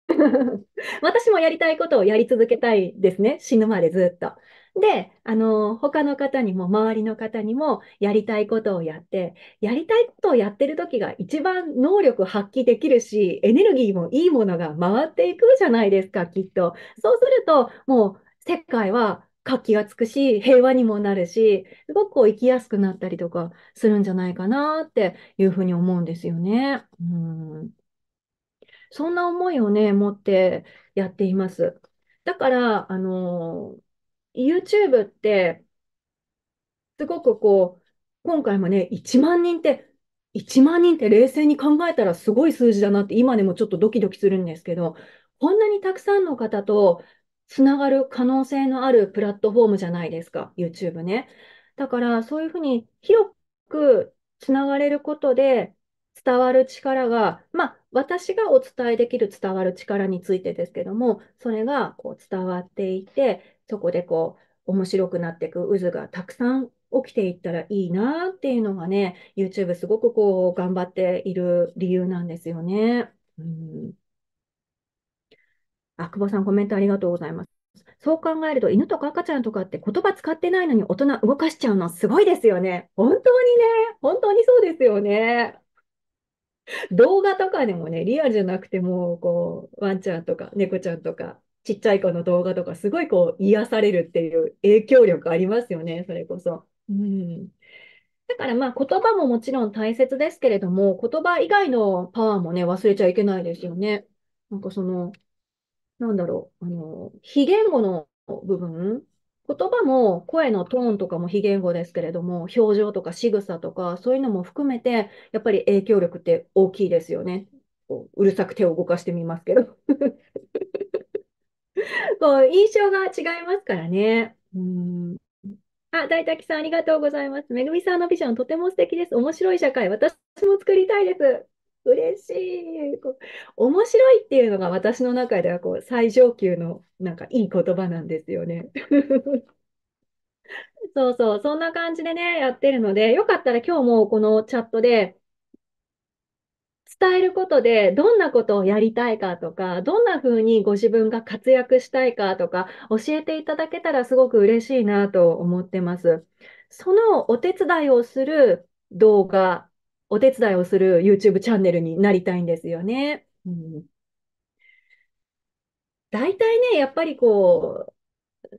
私もやりたいことをやり続けたいですね。死ぬまでずっと。で、あの、他の方にも、周りの方にも、やりたいことをやって、やりたいことをやってる時が一番能力発揮できるし、エネルギーもいいものが回っていくじゃないですか、きっと。そうすると、もう、世界は活気がつくし、平和にもなるし、すごくこう生きやすくなったりとかするんじゃないかなっていうふうに思うんですよね。うんそんな思いをね、持ってやっています。だから、あの、YouTube って、すごくこう、今回もね、1万人って、1万人って冷静に考えたらすごい数字だなって、今でもちょっとドキドキするんですけど、こんなにたくさんの方とつながる可能性のあるプラットフォームじゃないですか、YouTube ね。だから、そういうふうに広くつながれることで、伝わる力が、まあ、私がお伝えできる伝わる力についてですけども、それがこう伝わっていて、そこでこう、面白くなっていく渦がたくさん起きていったらいいなっていうのがね、YouTube すごくこう、頑張っている理由なんですよね。うん。あ、久保さんコメントありがとうございます。そう考えると、犬とか赤ちゃんとかって言葉使ってないのに大人動かしちゃうのすごいですよね。本当にね、本当にそうですよね。動画とかでもね、リアルじゃなくても、こう、ワンちゃんとか猫ちゃんとか、ちっちゃい子の動画とか、すごいこう、癒されるっていう影響力ありますよね、それこそ。うん。だからまあ、言葉ももちろん大切ですけれども、言葉以外のパワーもね、忘れちゃいけないですよね。なんかその、なんだろう、あの、非言語の部分言葉も声のトーンとかも非言語ですけれども、表情とか仕草とか、そういうのも含めて、やっぱり影響力って大きいですよね。こううるさく手を動かしてみますけど。こう印象が違いますからね。うんあ、大滝さん、ありがとうございます。めぐみさんのビジョン、とても素敵です。面白い社会、私も作りたいです。嬉しい。こう面白いっていうのが私の中ではこう最上級のなんかいい言葉なんですよね。そうそう、そんな感じでね、やってるので、よかったら今日もこのチャットで、伝えることで、どんなことをやりたいかとか、どんな風にご自分が活躍したいかとか、教えていただけたらすごく嬉しいなと思ってます。そのお手伝いをする動画お手伝いをする YouTube チャンネルになりたいんですよね。うん、大体ね、やっぱりこ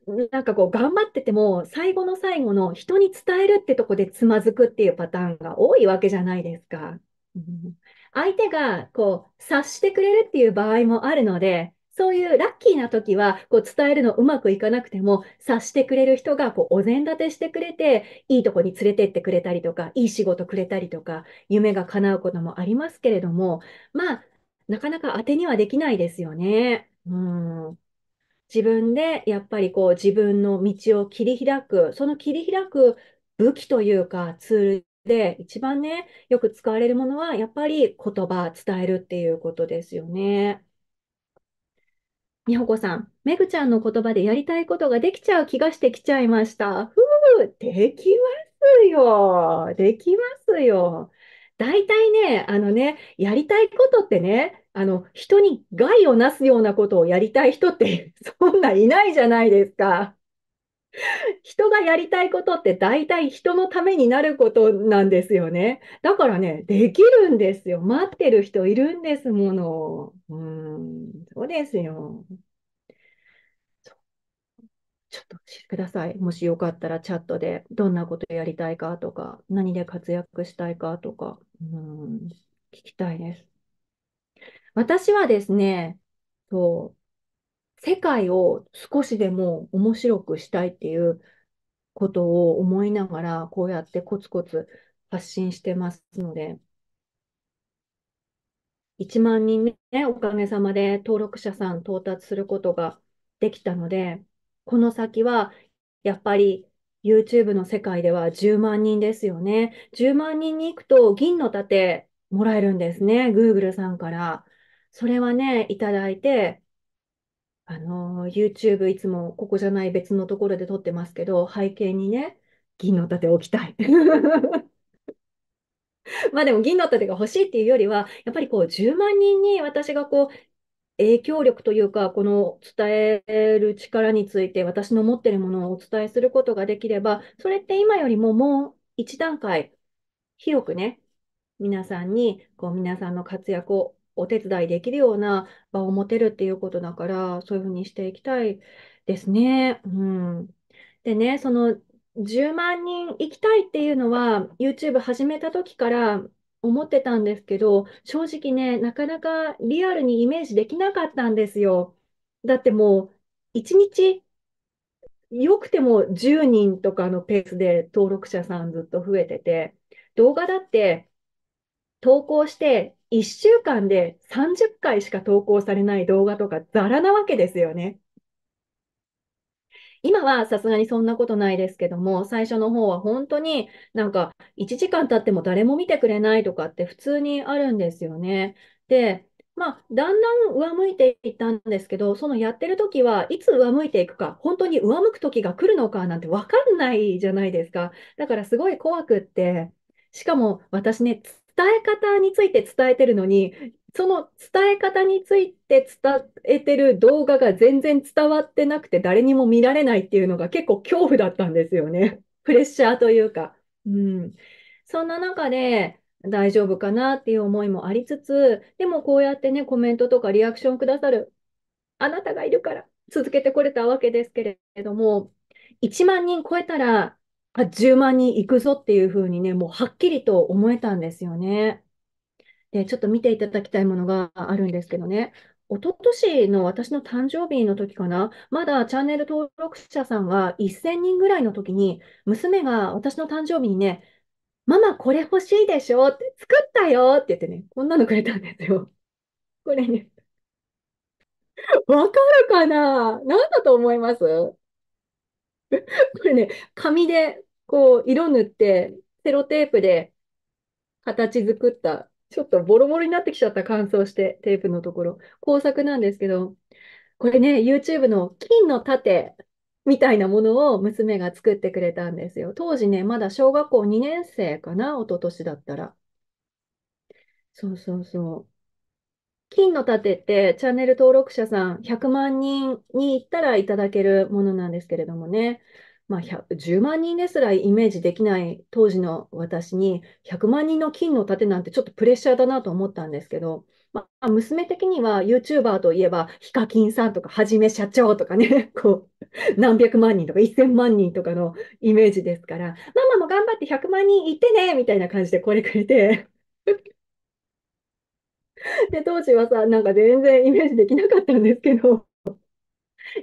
う、なんかこう頑張ってても、最後の最後の人に伝えるってとこでつまずくっていうパターンが多いわけじゃないですか。うん、相手がこう察してくれるっていう場合もあるので、そういうラッキーな時は、こう伝えるのうまくいかなくても、察してくれる人がこうお膳立てしてくれて、いいとこに連れてってくれたりとか、いい仕事くれたりとか、夢が叶うこともありますけれども、まあ、なかなか当てにはできないですよね。うん。自分でやっぱりこう自分の道を切り開く、その切り開く武器というかツールで一番ね、よく使われるものはやっぱり言葉、伝えるっていうことですよね。美穂子さん、めぐちゃんの言葉でやりたいことができちゃう気がしてきちゃいました。ふう、できますよ。できますよ。大体ね、あのね、やりたいことってね、あの、人に害をなすようなことをやりたい人って、そんないないじゃないですか。人がやりたいことって大体人のためになることなんですよね。だからね、できるんですよ。待ってる人いるんですもの。うん、そうですよ。ちょっとてください。もしよかったらチャットでどんなことやりたいかとか、何で活躍したいかとか、うん、聞きたいです。私はですね、そう世界を少しでも面白くしたいっていうことを思いながら、こうやってコツコツ発信してますので、1万人ね、おかげさまで登録者さん到達することができたので、この先はやっぱり YouTube の世界では10万人ですよね。10万人に行くと銀の盾もらえるんですね。Google さんから。それはね、いただいて、あの、YouTube いつもここじゃない別のところで撮ってますけど、背景にね、銀の盾を置きたい。まあでも銀の盾が欲しいっていうよりは、やっぱりこう10万人に私がこう影響力というか、この伝える力について私の持ってるものをお伝えすることができれば、それって今よりももう一段階広くね、皆さんにこう皆さんの活躍をお手伝いできるような場を持てるっていうことだから、そういうふうにしていきたいですね。うん。でね、その10万人行きたいっていうのは、YouTube 始めた時から思ってたんですけど、正直ね、なかなかリアルにイメージできなかったんですよ。だってもう、1日、よくても10人とかのペースで登録者さんずっと増えてて、動画だって投稿して1週間で30回しか投稿されない動画とかザラなわけですよね。今はさすがにそんなことないですけども、最初の方は本当になんか1時間経っても誰も見てくれないとかって普通にあるんですよね。で、まあ、だんだん上向いていったんですけど、そのやってる時はいつ上向いていくか、本当に上向く時が来るのかなんてわかんないじゃないですか。だからすごい怖くって、しかも私ね、伝え方について伝えてるのに、その伝え方について伝えてる動画が全然伝わってなくて、誰にも見られないっていうのが結構恐怖だったんですよね。プレッシャーというか。うん。そんな中で、大丈夫かなっていう思いもありつつ、でもこうやってね、コメントとかリアクションくださる、あなたがいるから続けてこれたわけですけれども、1万人超えたら、10万人行くぞっていうふうにね、もうはっきりと思えたんですよね。で、ちょっと見ていただきたいものがあるんですけどね。一昨年の私の誕生日の時かな、まだチャンネル登録者さんが1000人ぐらいの時に、娘が私の誕生日にね、ママこれ欲しいでしょって作ったよって言ってね、こんなのくれたんですよ。これね。わかるかな何だと思います これね、紙でこう色塗って、セロテープで形作った、ちょっとボロボロになってきちゃった乾燥して、テープのところ。工作なんですけど、これね、YouTube の金の盾みたいなものを娘が作ってくれたんですよ。当時ね、まだ小学校2年生かな、一昨年だったら。そうそうそう。金の盾ってチャンネル登録者さん100万人に行ったらいただけるものなんですけれどもね、まあ、10万人ですらイメージできない当時の私に100万人の金の盾なんてちょっとプレッシャーだなと思ったんですけど、まあ、娘的には YouTuber といえばヒカキンさんとかはじめ社長とかね こう何百万人とか1000万人とかのイメージですからママも頑張って100万人いってねみたいな感じでこれくれて で、当時はさ、なんか全然イメージできなかったんですけど。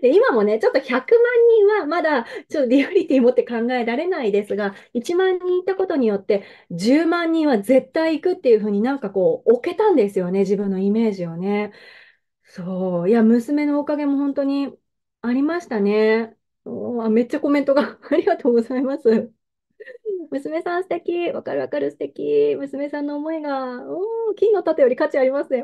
で今もね、ちょっと100万人はまだちょっとリアリティ持って考えられないですが、1万人いたことによって、10万人は絶対行くっていうふうになんかこう、置けたんですよね、自分のイメージをね。そう、いや、娘のおかげも本当にありましたね。うめっちゃコメントがありがとうございます。娘さん素敵わかるわかる素敵娘さんの思いが、お金の盾より価値ありますね。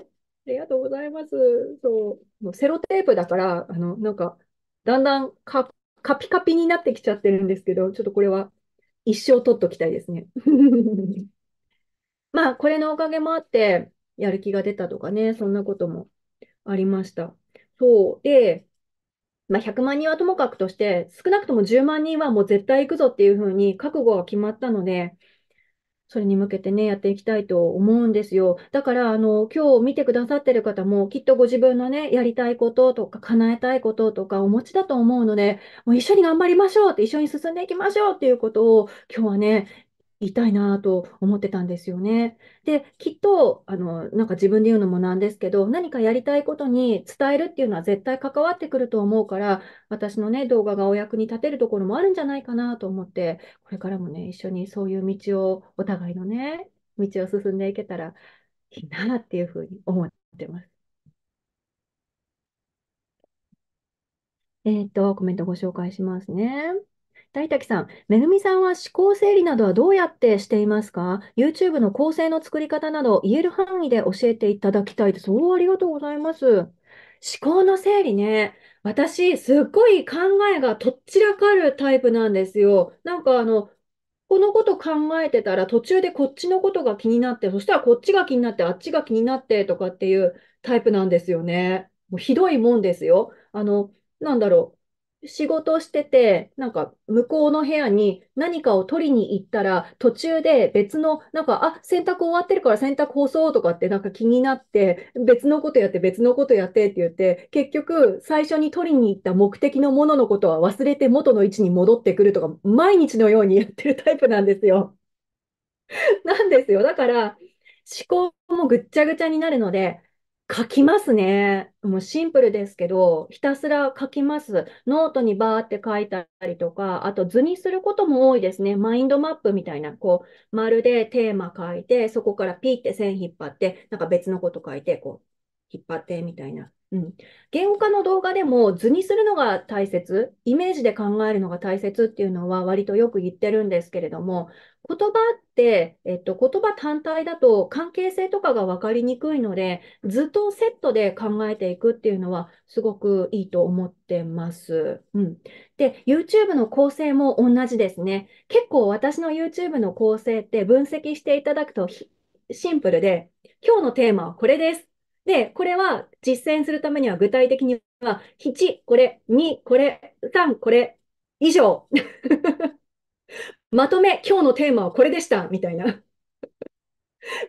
ありがとうございます。そう。もうセロテープだから、あの、なんか、だんだんカカピカピになってきちゃってるんですけど、ちょっとこれは一生取っときたいですね。まあ、これのおかげもあって、やる気が出たとかね、そんなこともありました。そう。で、まあ、100万人はともかくとして、少なくとも10万人はもう絶対行くぞっていうふうに覚悟が決まったので、それに向けてね、やっていきたいと思うんですよ。だから、あの、今日見てくださってる方も、きっとご自分のね、やりたいこととか、叶えたいこととか、お持ちだと思うので、もう一緒に頑張りましょうって、一緒に進んでいきましょうっていうことを、今日はね、言いたいなと思ってたんですよね。で、きっと、あの、なんか自分で言うのもなんですけど、何かやりたいことに伝えるっていうのは絶対関わってくると思うから、私のね、動画がお役に立てるところもあるんじゃないかなと思って、これからもね、一緒にそういう道を、お互いのね、道を進んでいけたらいいなっていうふうに思ってます。えっ、ー、と、コメントご紹介しますね。大滝さん、めぐみさんは思考整理などはどうやってしていますか ?YouTube の構成の作り方など言える範囲で教えていただきたいです。おありがとうございます。思考の整理ね。私、すっごい考えがとっちらかるタイプなんですよ。なんかあの、このこと考えてたら途中でこっちのことが気になって、そしたらこっちが気になって、あっちが気になってとかっていうタイプなんですよね。もうひどいもんですよ。あの、なんだろう。仕事してて、なんか向こうの部屋に何かを取りに行ったら、途中で別の、なんか、あ、洗濯終わってるから洗濯干そうとかってなんか気になって、別のことやって別のことやってって言って、結局最初に取りに行った目的のもののことは忘れて元の位置に戻ってくるとか、毎日のようにやってるタイプなんですよ。なんですよ。だから、思考もぐっちゃぐちゃになるので、書きますね。もうシンプルですけど、ひたすら書きます。ノートにバーって書いたりとか、あと図にすることも多いですね。マインドマップみたいな、こう、丸でテーマ書いて、そこからピーって線引っ張って、なんか別のこと書いて、こう、引っ張ってみたいな。うん。言語化の動画でも図にするのが大切、イメージで考えるのが大切っていうのは割とよく言ってるんですけれども、言葉って、えっと、言葉単体だと関係性とかが分かりにくいので、図とセットで考えていくっていうのはすごくいいと思ってます。うん。で、YouTube の構成も同じですね。結構私の YouTube の構成って分析していただくとシンプルで、今日のテーマはこれです。で、これは実践するためには具体的には、1、これ、2、これ、3、これ、以上。まとめ、今日のテーマはこれでした、みたいな。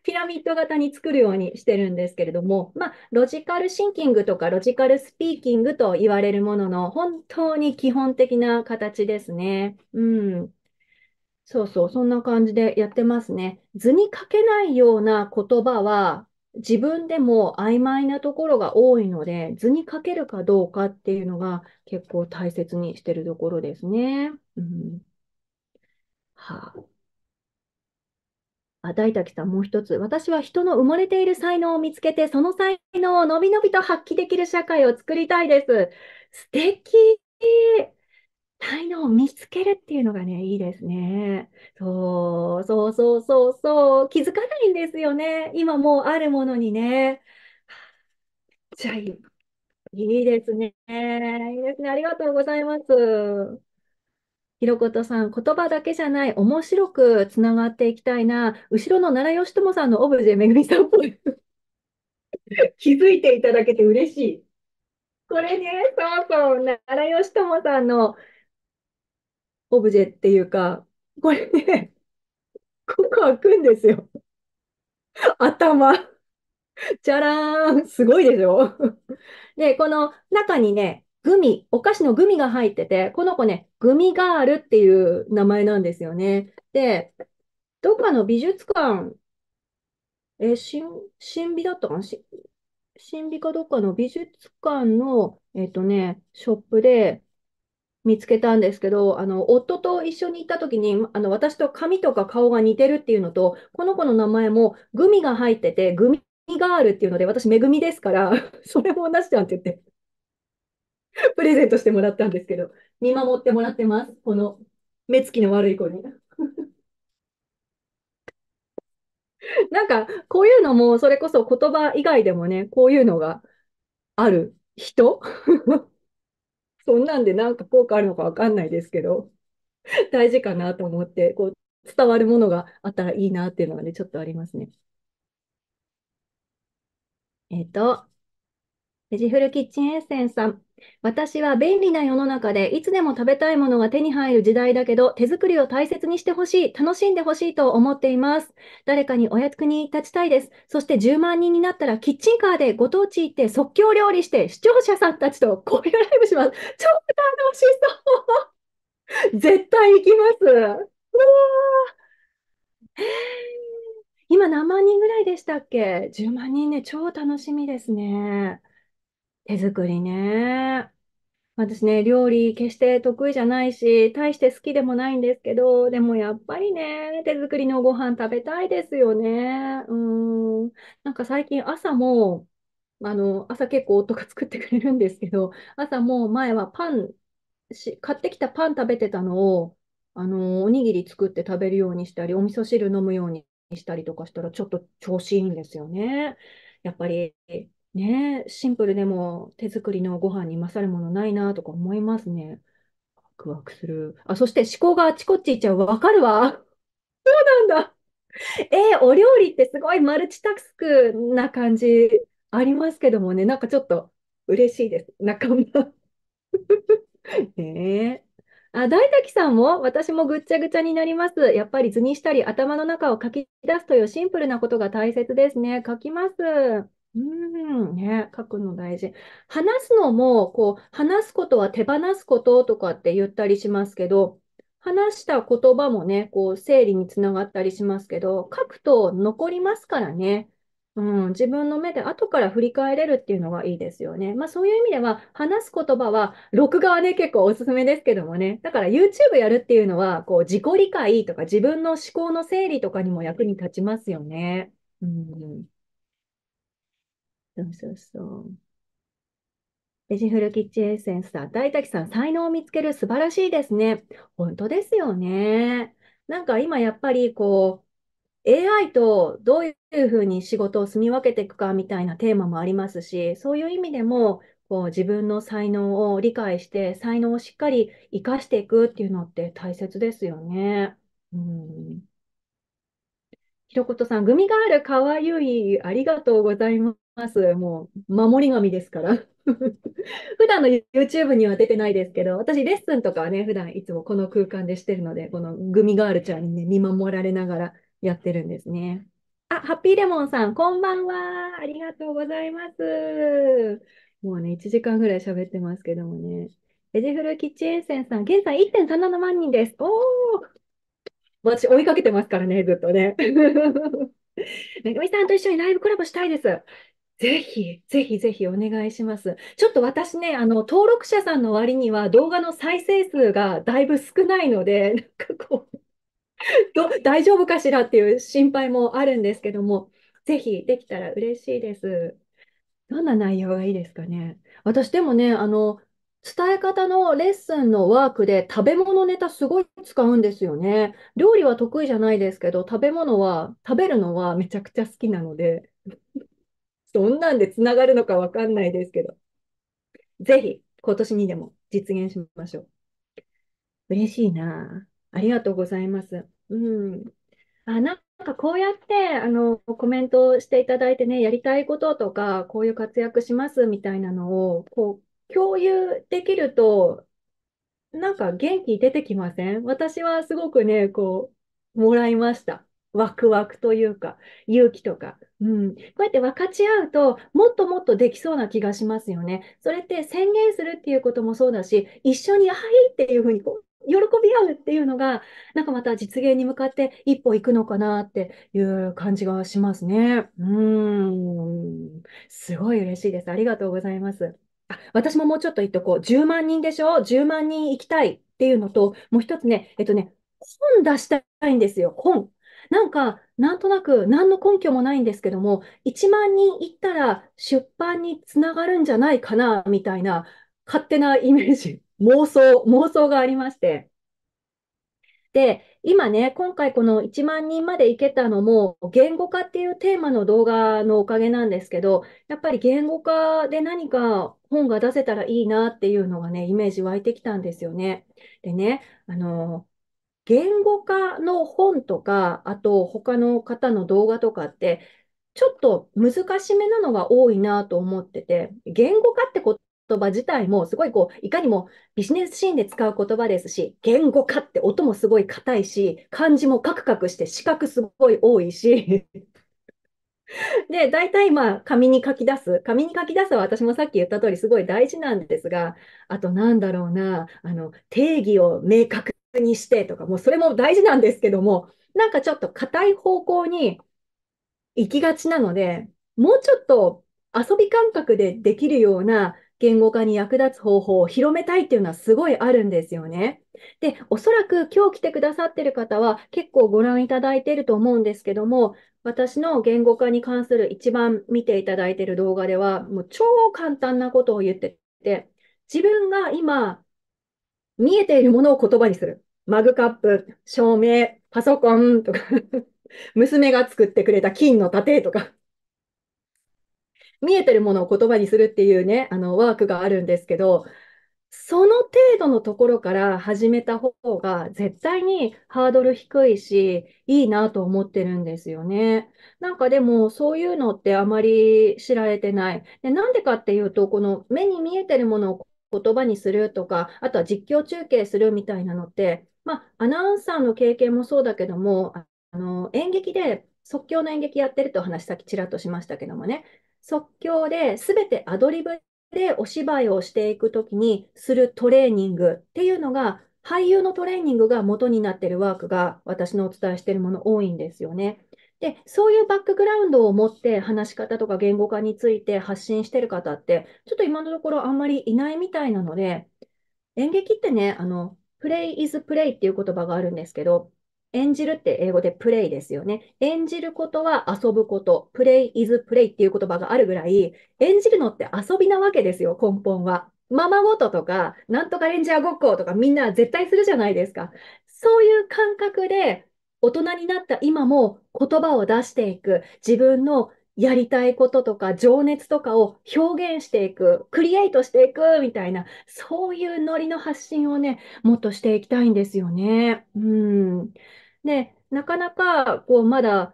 ピラミッド型に作るようにしてるんですけれども、まあ、ロジカルシンキングとかロジカルスピーキングと言われるものの、本当に基本的な形ですね。うん。そうそう、そんな感じでやってますね。図に書けないような言葉は、自分でも曖昧なところが多いので、図に書けるかどうかっていうのが結構大切にしてるところですね。うんはあ、あ大滝さん、もう一つ。私は人の埋もれている才能を見つけて、その才能をのびのびと発揮できる社会を作りたいです。素敵才能を見つけるっていうのがね、いいですね。そう、そうそうそうそう。気づかないんですよね。今もうあるものにね。じゃあいい。いいですね。いいですね。ありがとうございます。ひろことさん、言葉だけじゃない、面白くつながっていきたいな。後ろの奈良義友さんのオブジェ、めぐみさんぽい。気づいていただけて嬉しい。これね、そうそう、奈良義友さんのオブジェっていうか、これね、ここ開くんですよ。頭。じゃらーん。すごいでしょで、この中にね、グミ、お菓子のグミが入ってて、この子ね、グミガールっていう名前なんですよね。で、どっかの美術館、え、新、新美だったかな新かどっかの美術館の、えっとね、ショップで見つけたんですけど、あの、夫と一緒に行った時に、あの、私と髪とか顔が似てるっていうのと、この子の名前もグミが入ってて、グミガールっていうので、私、めぐみですから、それも同じじゃんって言って。プレゼントしてもらったんですけど、見守ってもらってます。この目つきの悪い子に。なんか、こういうのも、それこそ言葉以外でもね、こういうのがある人 そんなんでなんか効果あるのかわかんないですけど、大事かなと思って、こう、伝わるものがあったらいいなっていうのがね、ちょっとありますね。えっ、ー、と、ベジフルキッチンエッセンさん。私は便利な世の中でいつでも食べたいものが手に入る時代だけど手作りを大切にしてほしい、楽しんでほしいと思っています。誰かにお役に立ちたいです。そして10万人になったらキッチンカーでご当地行って即興料理して視聴者さんたちと交流ライブします。超楽しそう絶対行きます。うわ今何万人ぐらいでしたっけ ?10 万人ね、超楽しみですね。手作りね。私ね、料理決して得意じゃないし、大して好きでもないんですけど、でもやっぱりね、手作りのご飯食べたいですよね。うん。なんか最近朝も、あの、朝結構夫が作ってくれるんですけど、朝も前はパン、し、買ってきたパン食べてたのを、あの、おにぎり作って食べるようにしたり、お味噌汁飲むようにしたりとかしたら、ちょっと調子いいんですよね。やっぱりねえ、シンプルでも手作りのご飯に勝るものないなとか思いますね。ワクワクする。あ、そして思考があちこち行っちゃう。わかるわ。そうなんだ。えーお料理ってすごいマルチタスクな感じありますけどもね、なんかちょっと嬉しいです。仲間。ねえ。あ、大滝さんも、私もぐっちゃぐちゃになります。やっぱり図にしたり、頭の中を書き出すというシンプルなことが大切ですね。書きます。うん、ね、書くの大事。話すのも、こう、話すことは手放すこととかって言ったりしますけど、話した言葉もね、こう、整理につながったりしますけど、書くと残りますからね。うん、自分の目で後から振り返れるっていうのがいいですよね。まあそういう意味では、話す言葉は、録画はね、結構おすすめですけどもね。だから YouTube やるっていうのは、こう、自己理解とか自分の思考の整理とかにも役に立ちますよね。うんそうそうそう。ベジフルキッチンエッセンスさん、大滝さん、才能を見つける素晴らしいですね。本当ですよね。なんか今やっぱりこう、AI とどういうふうに仕事を住み分けていくかみたいなテーマもありますし、そういう意味でも、こう自分の才能を理解して、才能をしっかり活かしていくっていうのって大切ですよね。うん。ひろことさん、グミガールかわゆい、ありがとうございます。ます。もう、守り神ですから。普段の YouTube には出てないですけど、私、レッスンとかはね、普段いつもこの空間でしてるので、このグミガールちゃんにね、見守られながらやってるんですね。あ、ハッピーレモンさん、こんばんは。ありがとうございます。もうね、1時間ぐらい喋ってますけどもね。エジフルキッチンエッセンさん、現在1.37万人です。おお私、追いかけてますからね、ずっとね。めぐみさんと一緒にライブコラボしたいです。ぜひ、ぜひぜひお願いします。ちょっと私ね、あの、登録者さんの割には動画の再生数がだいぶ少ないので、なんかこう、ど、大丈夫かしらっていう心配もあるんですけども、ぜひできたら嬉しいです。どんな内容がいいですかね。私でもね、あの、伝え方のレッスンのワークで食べ物ネタすごい使うんですよね。料理は得意じゃないですけど、食べ物は、食べるのはめちゃくちゃ好きなので。そんなんでつながるのかわかんないですけど、ぜひ今年にでも実現しましょう。嬉しいな。ありがとうございます。うん。あ、なんかこうやって、あの、コメントしていただいてね、やりたいこととか、こういう活躍しますみたいなのを、こう、共有できると、なんか元気出てきません私はすごくね、こう、もらいました。ワクワクというか、勇気とか、うん、こうやって分かち合うと、もっともっとできそうな気がしますよね。それって宣言するっていうこともそうだし、一緒に、はいっていうふうにこう、喜び合うっていうのが、なんかまた実現に向かって一歩いくのかなっていう感じがしますね。うん。すごい嬉しいです。ありがとうございます。あ私ももうちょっと言っとこう。10万人でしょ ?10 万人行きたいっていうのと、もう一つね、えっとね、本出したいんですよ。本。なんか、なんとなく、何の根拠もないんですけども、1万人いったら出版につながるんじゃないかな、みたいな、勝手なイメージ、妄想、妄想がありまして。で、今ね、今回この1万人までいけたのも、言語化っていうテーマの動画のおかげなんですけど、やっぱり言語化で何か本が出せたらいいなっていうのがね、イメージ湧いてきたんですよね。でね、あの、言語化の本とか、あと他の方の動画とかって、ちょっと難しめなのが多いなと思ってて、言語化って言葉自体もすごいこう、いかにもビジネスシーンで使う言葉ですし、言語化って音もすごい硬いし、漢字もカクカクして四角すごい多いし で、大体まあ、紙に書き出す。紙に書き出すは私もさっき言った通りすごい大事なんですが、あとなんだろうな、あの、定義を明確にしてとか、もうそれも大事なんですけども、なんかちょっと硬い方向に行きがちなので、もうちょっと遊び感覚でできるような言語化に役立つ方法を広めたいっていうのはすごいあるんですよね。で、おそらく今日来てくださってる方は結構ご覧いただいていると思うんですけども、私の言語化に関する一番見ていただいている動画では、もう超簡単なことを言ってて、自分が今見えているものを言葉にする。マグカップ、照明、パソコンとか 娘が作ってくれた金の盾とか見えてるものを言葉にするっていうね、あの、ワークがあるんですけど、その程度のところから始めた方が絶対にハードル低いし、いいなと思ってるんですよね。なんかでもそういうのってあまり知られてない。で、なんでかっていうと、この目に見えてるものを言葉にするとか、あとは実況中継するみたいなのって、まあ、アナウンサーの経験もそうだけども、あの演劇で即興の演劇やってると話さっきちらっとしましたけどもね、即興で全てアドリブでお芝居をしていくときにするトレーニングっていうのが、俳優のトレーニングが元になってるワークが私のお伝えしているもの多いんですよね。で、そういうバックグラウンドを持って話し方とか言語化について発信してる方って、ちょっと今のところあんまりいないみたいなので、演劇ってね、あの、プレイ is プレイっていう言葉があるんですけど、演じるって英語でプレイですよね。演じることは遊ぶこと、プレイ is プレイっていう言葉があるぐらい、演じるのって遊びなわけですよ、根本は。ままごととか、なんとかレンジャーごっことかみんな絶対するじゃないですか。そういう感覚で大人になった今も言葉を出していく、自分のやりたいこととか情熱とかを表現していく、クリエイトしていくみたいな、そういうノリの発信をね、もっとしていきたいんですよね。うん。で、なかなか、こう、まだ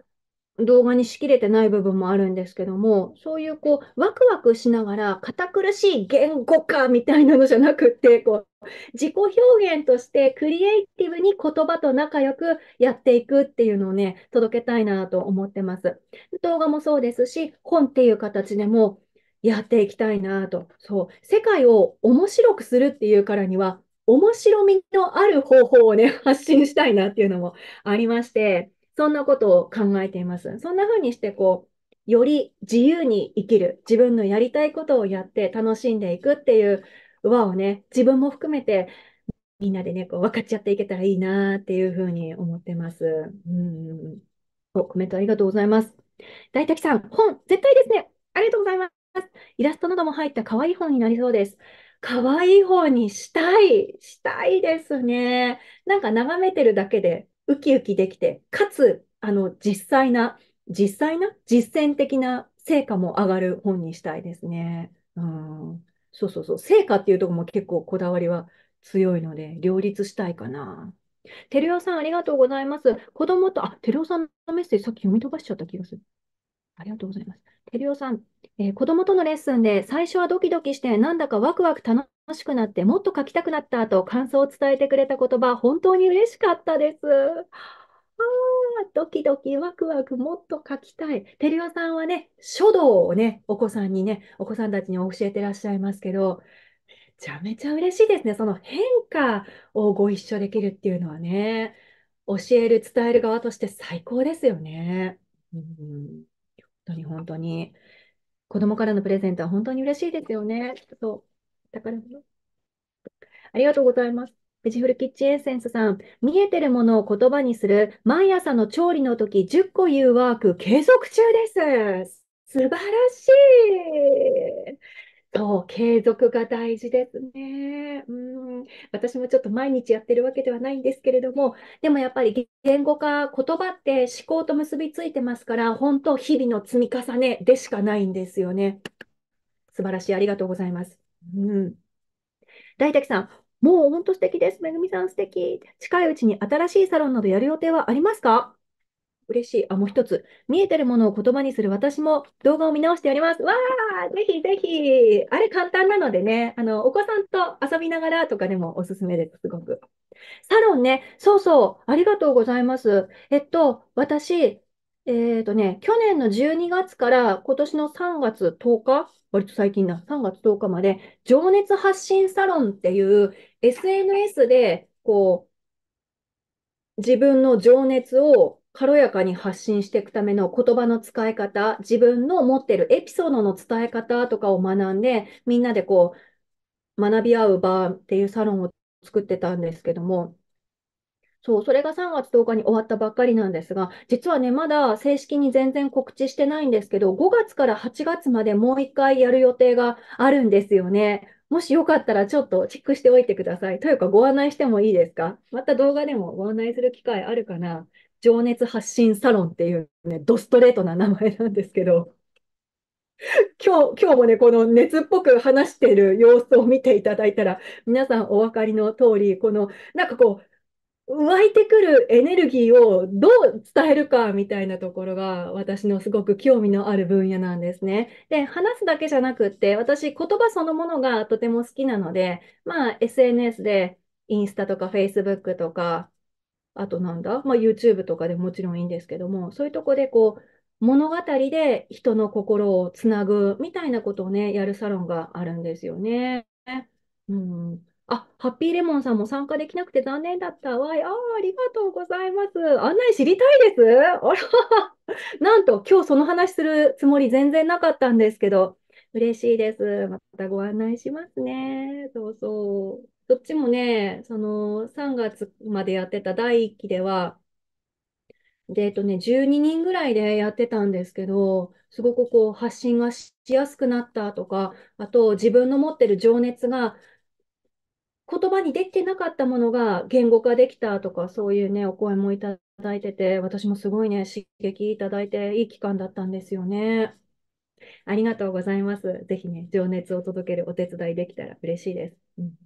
動画にしきれてない部分もあるんですけども、そういうこう、ワクワクしながら、堅苦しい言語化みたいなのじゃなくて、こう、自己表現としてクリエイティブに言葉と仲良くやっていくっていうのをね、届けたいなと思ってます。動画もそうですし、本っていう形でもやっていきたいなと。そう。世界を面白くするっていうからには、面白みのある方法をね、発信したいなっていうのもありまして、そんなことを考えています。そんな風にして、こう、より自由に生きる、自分のやりたいことをやって楽しんでいくっていう輪をね、自分も含めて、みんなでね、こう分かち合っていけたらいいなっていう風に思ってます。うん。コメントありがとうございます。大滝さん、本、絶対ですね。ありがとうございます。イラストなども入った可愛い本になりそうです。可愛い本にしたい、したいですね。なんか眺めてるだけでウキウキできて、かつ、あの、実際な、実際な、実践的な成果も上がる本にしたいですね。うん。そうそうそう。成果っていうとこも結構こだわりは強いので、両立したいかな。テるよさん、ありがとうございます。子供と、あ、テるよさんのメッセージ、さっき読み飛ばしちゃった気がする。ありがとうございます。テリオさん、えー、子供とのレッスンで最初はドキドキして、なんだかワクワク楽しくなって、もっと書きたくなったと感想を伝えてくれた言葉、本当に嬉しかったです。あドキドキワクワクもっと書きたい。テリオさんはね、書道をね、お子さんにね、お子さんたちに教えてらっしゃいますけど、めちゃめちゃ嬉しいですね。その変化をご一緒できるっていうのはね、教える、伝える側として最高ですよね。うん本当に本当に。子供からのプレゼントは本当に嬉しいですよね。そう。宝物。ありがとうございます。ベジフルキッチンエッセンスさん、見えてるものを言葉にする、毎朝の調理の時10個言うワーク、継続中です。素晴らしい。そう、継続が大事ですね。うん。私もちょっと毎日やってるわけではないんですけれども、でもやっぱり言語化、言葉って思考と結びついてますから、本当日々の積み重ねでしかないんですよね。素晴らしい。ありがとうございます。うん。大滝さん、もう本当素敵です。めぐみさん素敵。近いうちに新しいサロンなどやる予定はありますか嬉しい。あ、もう一つ。見えてるものを言葉にする私も動画を見直しております。わあ、ぜひぜひ。あれ簡単なのでね、あの、お子さんと遊びながらとかでもおすすめです、すごく。サロンね、そうそう、ありがとうございます。えっと、私、えっ、とね、去年の12月から今年の3月10日、割と最近な、3月10日まで、情熱発信サロンっていう SNS で、こう、自分の情熱を軽やかに発信していくための言葉の使い方、自分の持ってるエピソードの伝え方とかを学んで、みんなでこう、学び合う場っていうサロンを作ってたんですけども、そう、それが3月10日に終わったばっかりなんですが、実はね、まだ正式に全然告知してないんですけど、5月から8月までもう1回やる予定があるんですよね。もしよかったらちょっとチェックしておいてください。というかご案内してもいいですかまた動画でもご案内する機会あるかな情熱発信サロンっていうね、ドストレートな名前なんですけど、今日、今日もね、この熱っぽく話している様子を見ていただいたら、皆さんお分かりの通り、この、なんかこう、湧いてくるエネルギーをどう伝えるかみたいなところが私のすごく興味のある分野なんですね。で、話すだけじゃなくって、私言葉そのものがとても好きなので、まあ SNS でインスタとか Facebook とかあとなんだ、まあ、YouTube とかでもちろんいいんですけども、そういうとこでこう、物語で人の心をつなぐみたいなことをね、やるサロンがあるんですよね。うん。あ、ハッピーレモンさんも参加できなくて残念だったわい。ああ、ありがとうございます。案内知りたいです。あら、なんと今日その話するつもり全然なかったんですけど、嬉しいです。またご案内しますね。そうそう。どっちもね、その3月までやってた第1期では、で、えっとね、12人ぐらいでやってたんですけど、すごくこう発信がしやすくなったとか、あと自分の持ってる情熱が言葉にできてなかったものが言語化できたとか、そういうね、お声もいただいてて、私もすごいね、刺激いただいていい期間だったんですよね。ありがとうございます。ぜひね、情熱を届けるお手伝いできたら嬉しいです。うん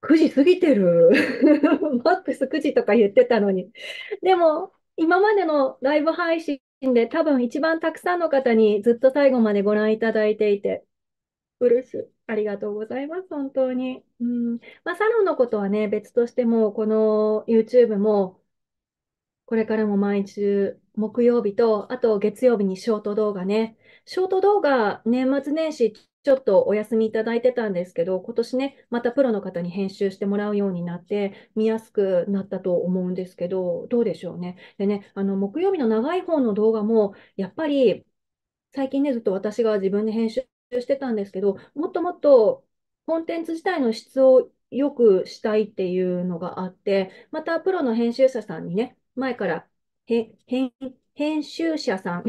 9時過ぎてる。マックス9時とか言ってたのに。でも、今までのライブ配信で多分一番たくさんの方にずっと最後までご覧いただいていて、嬉しい。ありがとうございます、本当に。うん。まあ、サロンのことはね、別としても、この YouTube も、これからも毎週木曜日と、あと月曜日にショート動画ね、ショート動画、年末年始、ちょっとお休みいただいてたんですけど、今年ね、またプロの方に編集してもらうようになって、見やすくなったと思うんですけど、どうでしょうね。でね、あの、木曜日の長い方の動画も、やっぱり、最近ね、ずっと私が自分で編集してたんですけど、もっともっとコンテンツ自体の質を良くしたいっていうのがあって、またプロの編集者さんにね、前から、編集者さん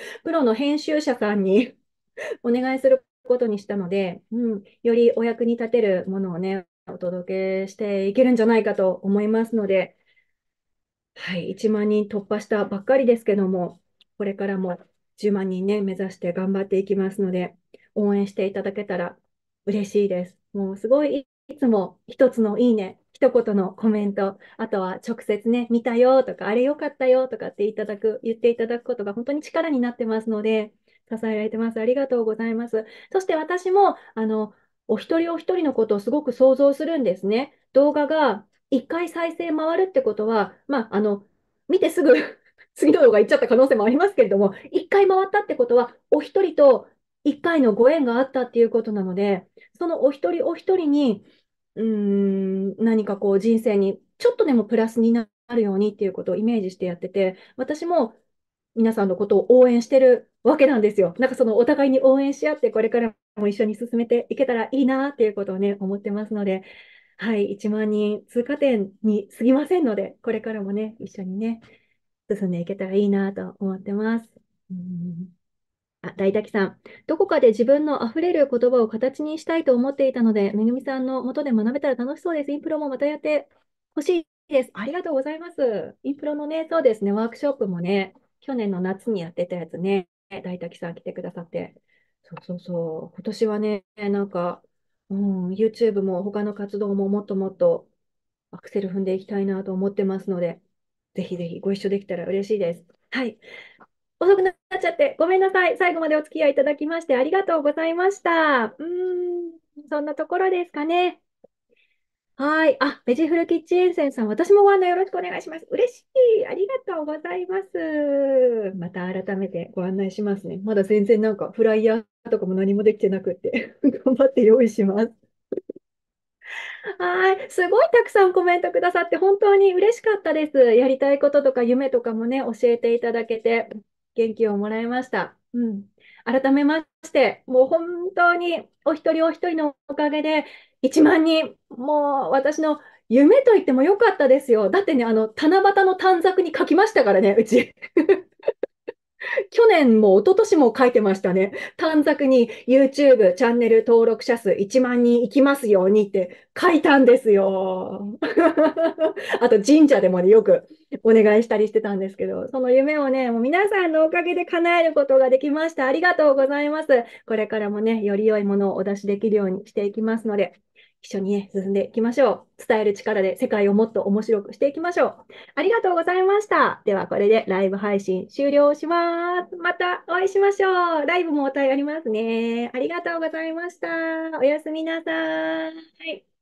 プロの編集者さんに お願いすることにしたので、うん、よりお役に立てるものをね、お届けしていけるんじゃないかと思いますので、はい、1万人突破したばっかりですけども、これからも10万人ね、目指して頑張っていきますので、応援していただけたら嬉しいです。もうすごいいつも一つのいいね一言のコメント、あとは直接ね、見たよとか、あれよかったよとかっていただく、言っていただくことが本当に力になってますので、支えられてます。ありがとうございます。そして私も、あの、お一人お一人のことをすごく想像するんですね。動画が一回再生回るってことは、まあ、あの、見てすぐ 次の動画行っちゃった可能性もありますけれども、一回回ったってことは、お一人と一回のご縁があったっていうことなので、そのお一人お一人にうん、何かこう人生にちょっとでもプラスになるようにっていうことをイメージしてやってて、私も皆さんのことを応援してるわけなんですよ。なんかそのお互いに応援し合って、これからも一緒に進めていけたらいいなっていうことをね、思ってますので、はい、1万人通過点に過ぎませんので、これからもね、一緒にね、進んでいけたらいいなと思ってます。うんあ大滝さん、どこかで自分の溢れる言葉を形にしたいと思っていたので、めぐみさんのもとで学べたら楽しそうです。インプロもまたやってほしいです。ありがとうございます。インプロのね、そうですね、ワークショップもね、去年の夏にやってたやつね、大滝さん来てくださって。そうそうそう。今年はね、なんか、うん、YouTube も他の活動ももっともっとアクセル踏んでいきたいなと思ってますので、ぜひぜひご一緒できたら嬉しいです。はい。遅くなっちゃって、ごめんなさい。最後までお付き合いいただきまして、ありがとうございました。うん、そんなところですかね。はい。あ、ベジフルキッチンセンさん、私もご案内よろしくお願いします。嬉しい。ありがとうございます。また改めてご案内しますね。まだ全然なんかフライヤーとかも何もできてなくって 頑張って用意します。はい。すごいたくさんコメントくださって本当に嬉しかったです。やりたいこととか夢とかもね、教えていただけて。元気をもらいました。うん、改めまして、もう本当にお一人お一人のおかげで、1万人、もう私の夢と言ってもよかったですよ。だってね、あの、七夕の短冊に書きましたからね、うち。去年も一昨年も書いてましたね。短冊に YouTube チャンネル登録者数1万人いきますようにって書いたんですよ。あと神社でもね、よくお願いしたりしてたんですけど、その夢をね、もう皆さんのおかげで叶えることができました。ありがとうございます。これからもね、より良いものをお出しできるようにしていきますので、一緒にね、進んでいきましょう。伝える力で世界をもっと面白くしていきましょう。ありがとうございました。では、これでライブ配信終了します。またお会いしましょう。ライブもお便りありますね。ありがとうございました。おやすみなさい。